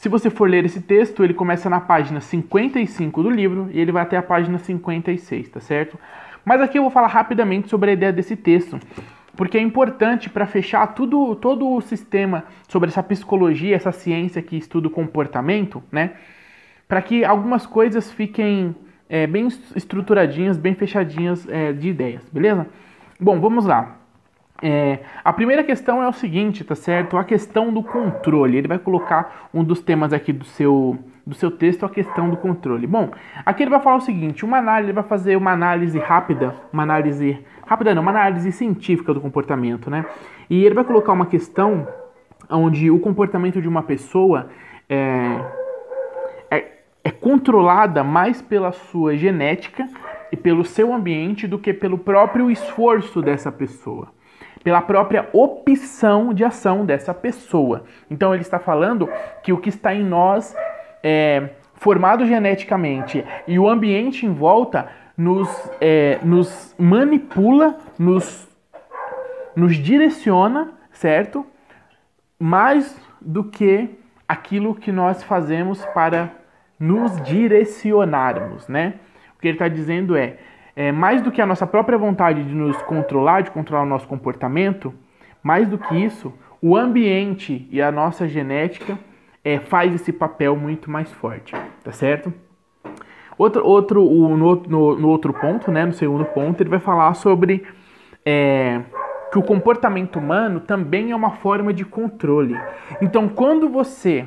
Se você for ler esse texto, ele começa na página 55 do livro e ele vai até a página 56, tá certo? Mas aqui eu vou falar rapidamente sobre a ideia desse texto, porque é importante para fechar tudo, todo o sistema sobre essa psicologia, essa ciência que estuda o comportamento, né? Para que algumas coisas fiquem é, bem estruturadinhas, bem fechadinhas é, de ideias, beleza? Bom, vamos lá. É, a primeira questão é o seguinte, tá certo? A questão do controle. Ele vai colocar um dos temas aqui do seu, do seu texto, a questão do controle. Bom, aqui ele vai falar o seguinte: uma análise, ele vai fazer uma análise rápida, uma análise rápida não, uma análise científica do comportamento, né? E ele vai colocar uma questão onde o comportamento de uma pessoa é, é, é controlada mais pela sua genética e pelo seu ambiente do que pelo próprio esforço dessa pessoa pela própria opção de ação dessa pessoa. Então ele está falando que o que está em nós é formado geneticamente e o ambiente em volta nos, é, nos manipula, nos, nos direciona, certo? Mais do que aquilo que nós fazemos para nos direcionarmos, né? O que ele está dizendo é é, mais do que a nossa própria vontade de nos controlar, de controlar o nosso comportamento, mais do que isso, o ambiente e a nossa genética é, faz esse papel muito mais forte, tá certo? Outro, outro o, no, no, no, outro ponto, né, no segundo ponto, ele vai falar sobre é, que o comportamento humano também é uma forma de controle. Então, quando você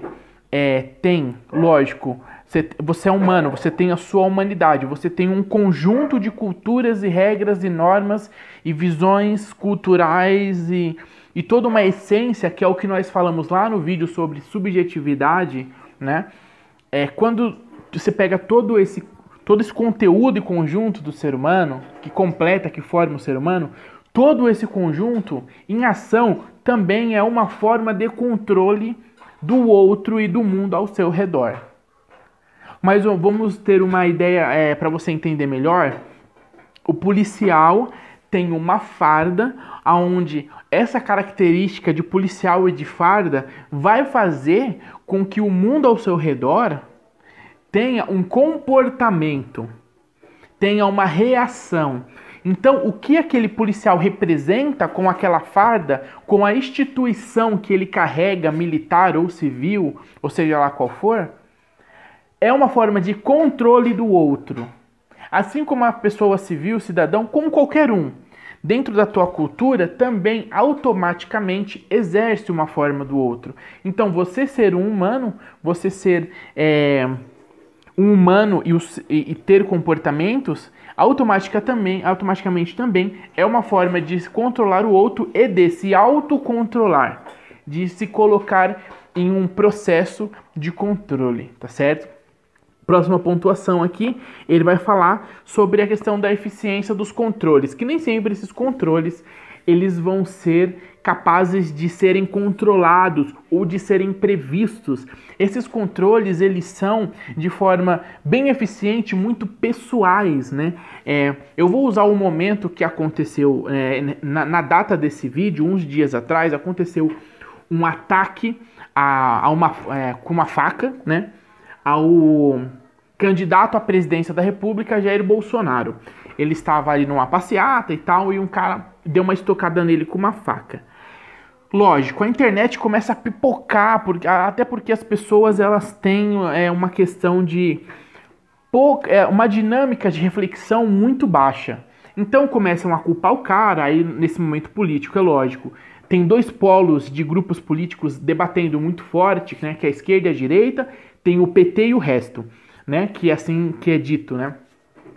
é, tem, lógico, você, você é humano, você tem a sua humanidade, você tem um conjunto de culturas e regras e normas e visões culturais e, e toda uma essência que é o que nós falamos lá no vídeo sobre subjetividade, né? É quando você pega todo esse todo esse conteúdo e conjunto do ser humano que completa, que forma o ser humano, todo esse conjunto em ação também é uma forma de controle do outro e do mundo ao seu redor. Mas vamos ter uma ideia é, para você entender melhor. O policial tem uma farda aonde essa característica de policial e de farda vai fazer com que o mundo ao seu redor tenha um comportamento, tenha uma reação. Então, o que aquele policial representa com aquela farda, com a instituição que ele carrega, militar ou civil, ou seja lá qual for, é uma forma de controle do outro. Assim como a pessoa civil, cidadão, como qualquer um, dentro da tua cultura também automaticamente exerce uma forma do outro. Então, você ser um humano, você ser é, um humano e, os, e, e ter comportamentos, automática também, automaticamente também é uma forma de controlar o outro e de se autocontrolar, de se colocar em um processo de controle, tá certo? próxima pontuação aqui, ele vai falar sobre a questão da eficiência dos controles, que nem sempre esses controles eles vão ser capazes de serem controlados ou de serem previstos. Esses controles eles são de forma bem eficiente, muito pessoais, né? É, eu vou usar o momento que aconteceu é, na, na data desse vídeo, uns dias atrás, aconteceu um ataque a, a uma, é, com uma faca, né? ao candidato à presidência da República, Jair Bolsonaro. Ele estava ali numa passeata e tal, e um cara deu uma estocada nele com uma faca. Lógico, a internet começa a pipocar, porque, até porque as pessoas elas têm é, uma questão de pouca, é, uma dinâmica de reflexão muito baixa. Então começam a culpar o cara aí nesse momento político, é lógico. Tem dois polos de grupos políticos debatendo muito forte, né, que é a esquerda e a direita, tem o PT e o resto, né? Que é assim que é dito, né?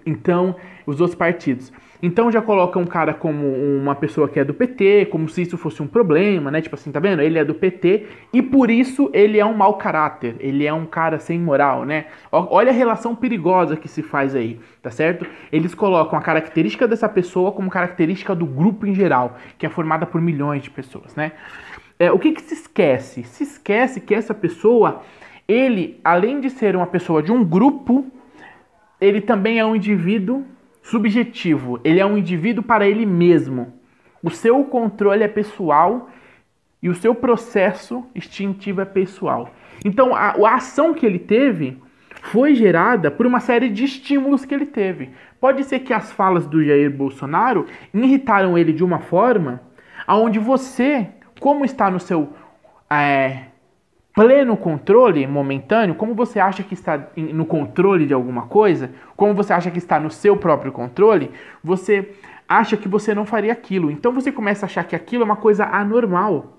Então, os outros partidos. Então já coloca um cara como uma pessoa que é do PT, como se isso fosse um problema, né? Tipo assim, tá vendo? Ele é do PT e por isso ele é um mau caráter, ele é um cara sem moral, né? Olha a relação perigosa que se faz aí, tá certo? Eles colocam a característica dessa pessoa como característica do grupo em geral, que é formada por milhões de pessoas, né? É, o que, que se esquece? Se esquece que essa pessoa ele, além de ser uma pessoa de um grupo, ele também é um indivíduo subjetivo. Ele é um indivíduo para ele mesmo. O seu controle é pessoal e o seu processo instintivo é pessoal. Então, a, a ação que ele teve foi gerada por uma série de estímulos que ele teve. Pode ser que as falas do Jair Bolsonaro irritaram ele de uma forma aonde você, como está no seu é, pleno controle momentâneo, como você acha que está no controle de alguma coisa, como você acha que está no seu próprio controle, você acha que você não faria aquilo. Então você começa a achar que aquilo é uma coisa anormal.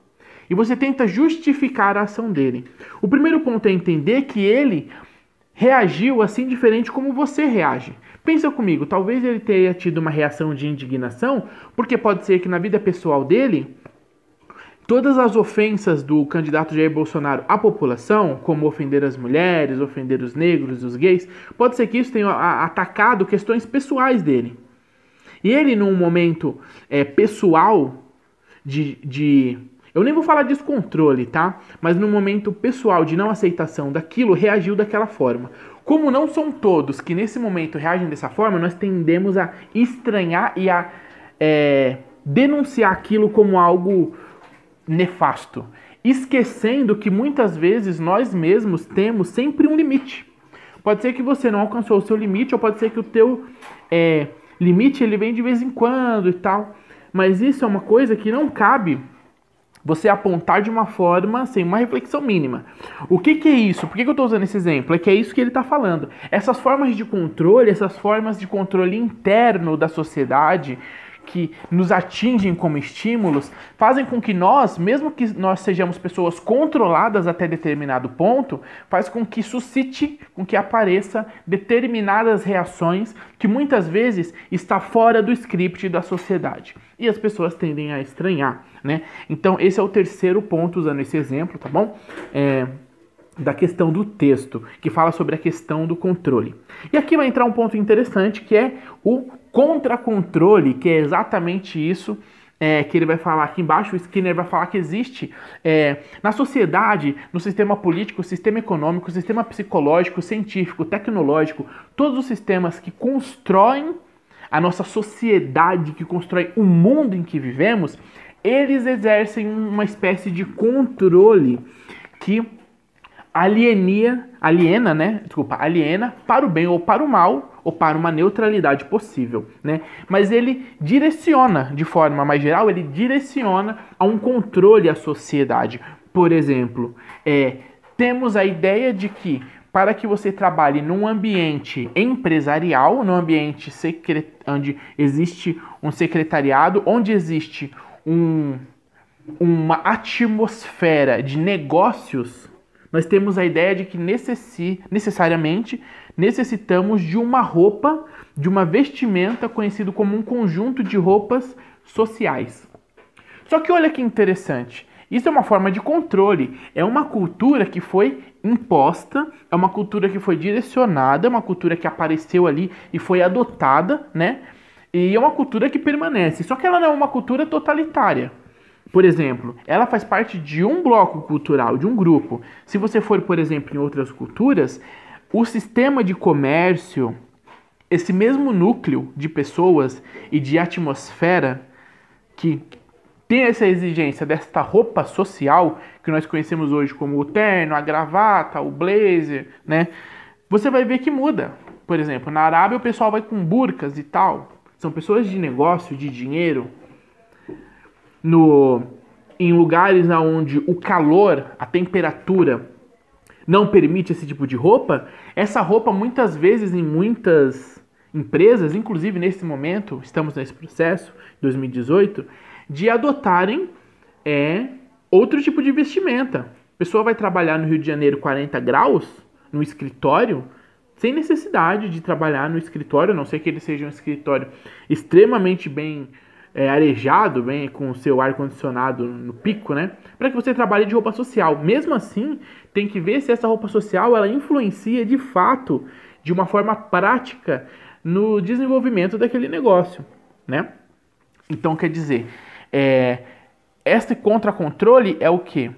E você tenta justificar a ação dele. O primeiro ponto é entender que ele reagiu assim diferente como você reage. Pensa comigo, talvez ele tenha tido uma reação de indignação, porque pode ser que na vida pessoal dele todas as ofensas do candidato Jair Bolsonaro à população, como ofender as mulheres, ofender os negros, os gays, pode ser que isso tenha ah, atacado questões pessoais dele. E ele, num momento é, pessoal de, de. Eu nem vou falar descontrole, tá? Mas num momento pessoal de não aceitação daquilo, reagiu daquela forma. Como não são todos que nesse momento reagem dessa forma, nós tendemos a estranhar e a é, denunciar aquilo como algo nefasto, esquecendo que muitas vezes nós mesmos temos sempre um limite. Pode ser que você não alcançou o seu limite, ou pode ser que o teu é, limite ele vem de vez em quando e tal. Mas isso é uma coisa que não cabe você apontar de uma forma sem uma reflexão mínima. O que, que é isso? Por que, que eu estou usando esse exemplo? É que é isso que ele está falando. Essas formas de controle, essas formas de controle interno da sociedade, que nos atingem como estímulos fazem com que nós, mesmo que nós sejamos pessoas controladas até determinado ponto, faz com que suscite, com que apareça determinadas reações que muitas vezes está fora do script da sociedade. E as pessoas tendem a estranhar, né? Então esse é o terceiro ponto usando esse exemplo, tá bom? É, da questão do texto, que fala sobre a questão do controle. E aqui vai entrar um ponto interessante que é o contra-controle, que é exatamente isso é, que ele vai falar aqui embaixo, o Skinner vai falar que existe é, na sociedade, no sistema político, sistema econômico, sistema psicológico, científico, tecnológico, todos os sistemas que constroem a nossa sociedade, que constroem o mundo em que vivemos, eles exercem uma espécie de controle que alienia, aliena, né? Desculpa, aliena para o bem ou para o mal ou para uma neutralidade possível, né? Mas ele direciona, de forma mais geral, ele direciona a um controle à sociedade. Por exemplo, é, temos a ideia de que para que você trabalhe num ambiente empresarial, num ambiente secret... onde existe um secretariado, onde existe um, uma atmosfera de negócios, nós temos a ideia de que necessi... necessariamente necessitamos de uma roupa, de uma vestimenta conhecido como um conjunto de roupas sociais. Só que olha que interessante, isso é uma forma de controle, é uma cultura que foi imposta, é uma cultura que foi direcionada, é uma cultura que apareceu ali e foi adotada, né? E é uma cultura que permanece, só que ela não é uma cultura totalitária. Por exemplo, ela faz parte de um bloco cultural, de um grupo. Se você for, por exemplo, em outras culturas, o sistema de comércio, esse mesmo núcleo de pessoas e de atmosfera que tem essa exigência desta roupa social que nós conhecemos hoje como o terno, a gravata, o blazer, né? Você vai ver que muda. Por exemplo, na Arábia o pessoal vai com burcas e tal. São pessoas de negócio, de dinheiro. No em lugares onde o calor, a temperatura não permite esse tipo de roupa, essa roupa muitas vezes em muitas empresas, inclusive nesse momento, estamos nesse processo, 2018, de adotarem é, outro tipo de vestimenta. A pessoa vai trabalhar no Rio de Janeiro 40 graus, no escritório, sem necessidade de trabalhar no escritório, a não ser que ele seja um escritório extremamente bem é, arejado, bem com o seu ar condicionado no pico, né? Para que você trabalhe de roupa social. Mesmo assim, tem que ver se essa roupa social ela influencia de fato, de uma forma prática, no desenvolvimento daquele negócio, né? Então quer dizer, é, contra-controle é o que?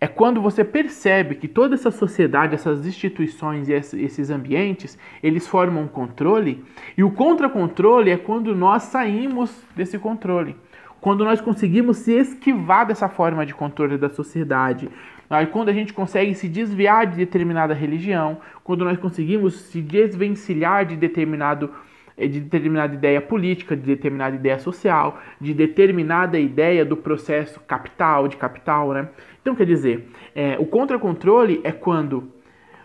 É quando você percebe que toda essa sociedade, essas instituições e esses ambientes, eles formam um controle, e o contra-controle é quando nós saímos desse controle. Quando nós conseguimos se esquivar dessa forma de controle da sociedade, Aí, quando a gente consegue se desviar de determinada religião, quando nós conseguimos se desvencilhar de determinado eh, de determinada ideia política, de determinada ideia social, de determinada ideia do processo capital, de capital, né? Então, quer dizer, é, o contra-controle é quando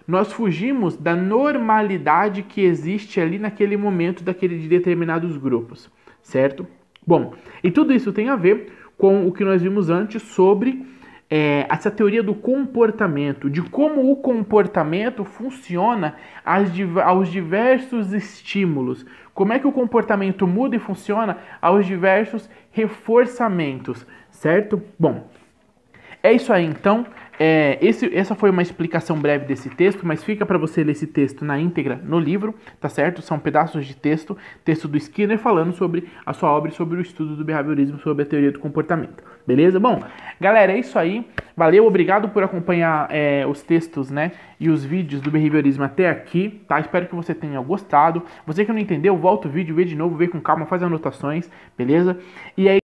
nós fugimos da normalidade que existe ali naquele momento daquele de determinados grupos, certo? Bom, e tudo isso tem a ver com o que nós vimos antes sobre é, essa teoria do comportamento, de como o comportamento funciona aos diversos estímulos, como é que o comportamento muda e funciona aos diversos reforçamentos, certo? Bom, é isso aí então. É, esse, essa foi uma explicação breve desse texto, mas fica para você ler esse texto na íntegra no livro, tá certo? São pedaços de texto, texto do Skinner falando sobre a sua obra e sobre o estudo do behaviorismo, sobre a teoria do comportamento, beleza? Bom, galera, é isso aí. Valeu, obrigado por acompanhar é, os textos, né? E os vídeos do behaviorismo até aqui, tá? Espero que você tenha gostado. Você que não entendeu, volta o vídeo, vê de novo, vê com calma, faz anotações, beleza? E aí é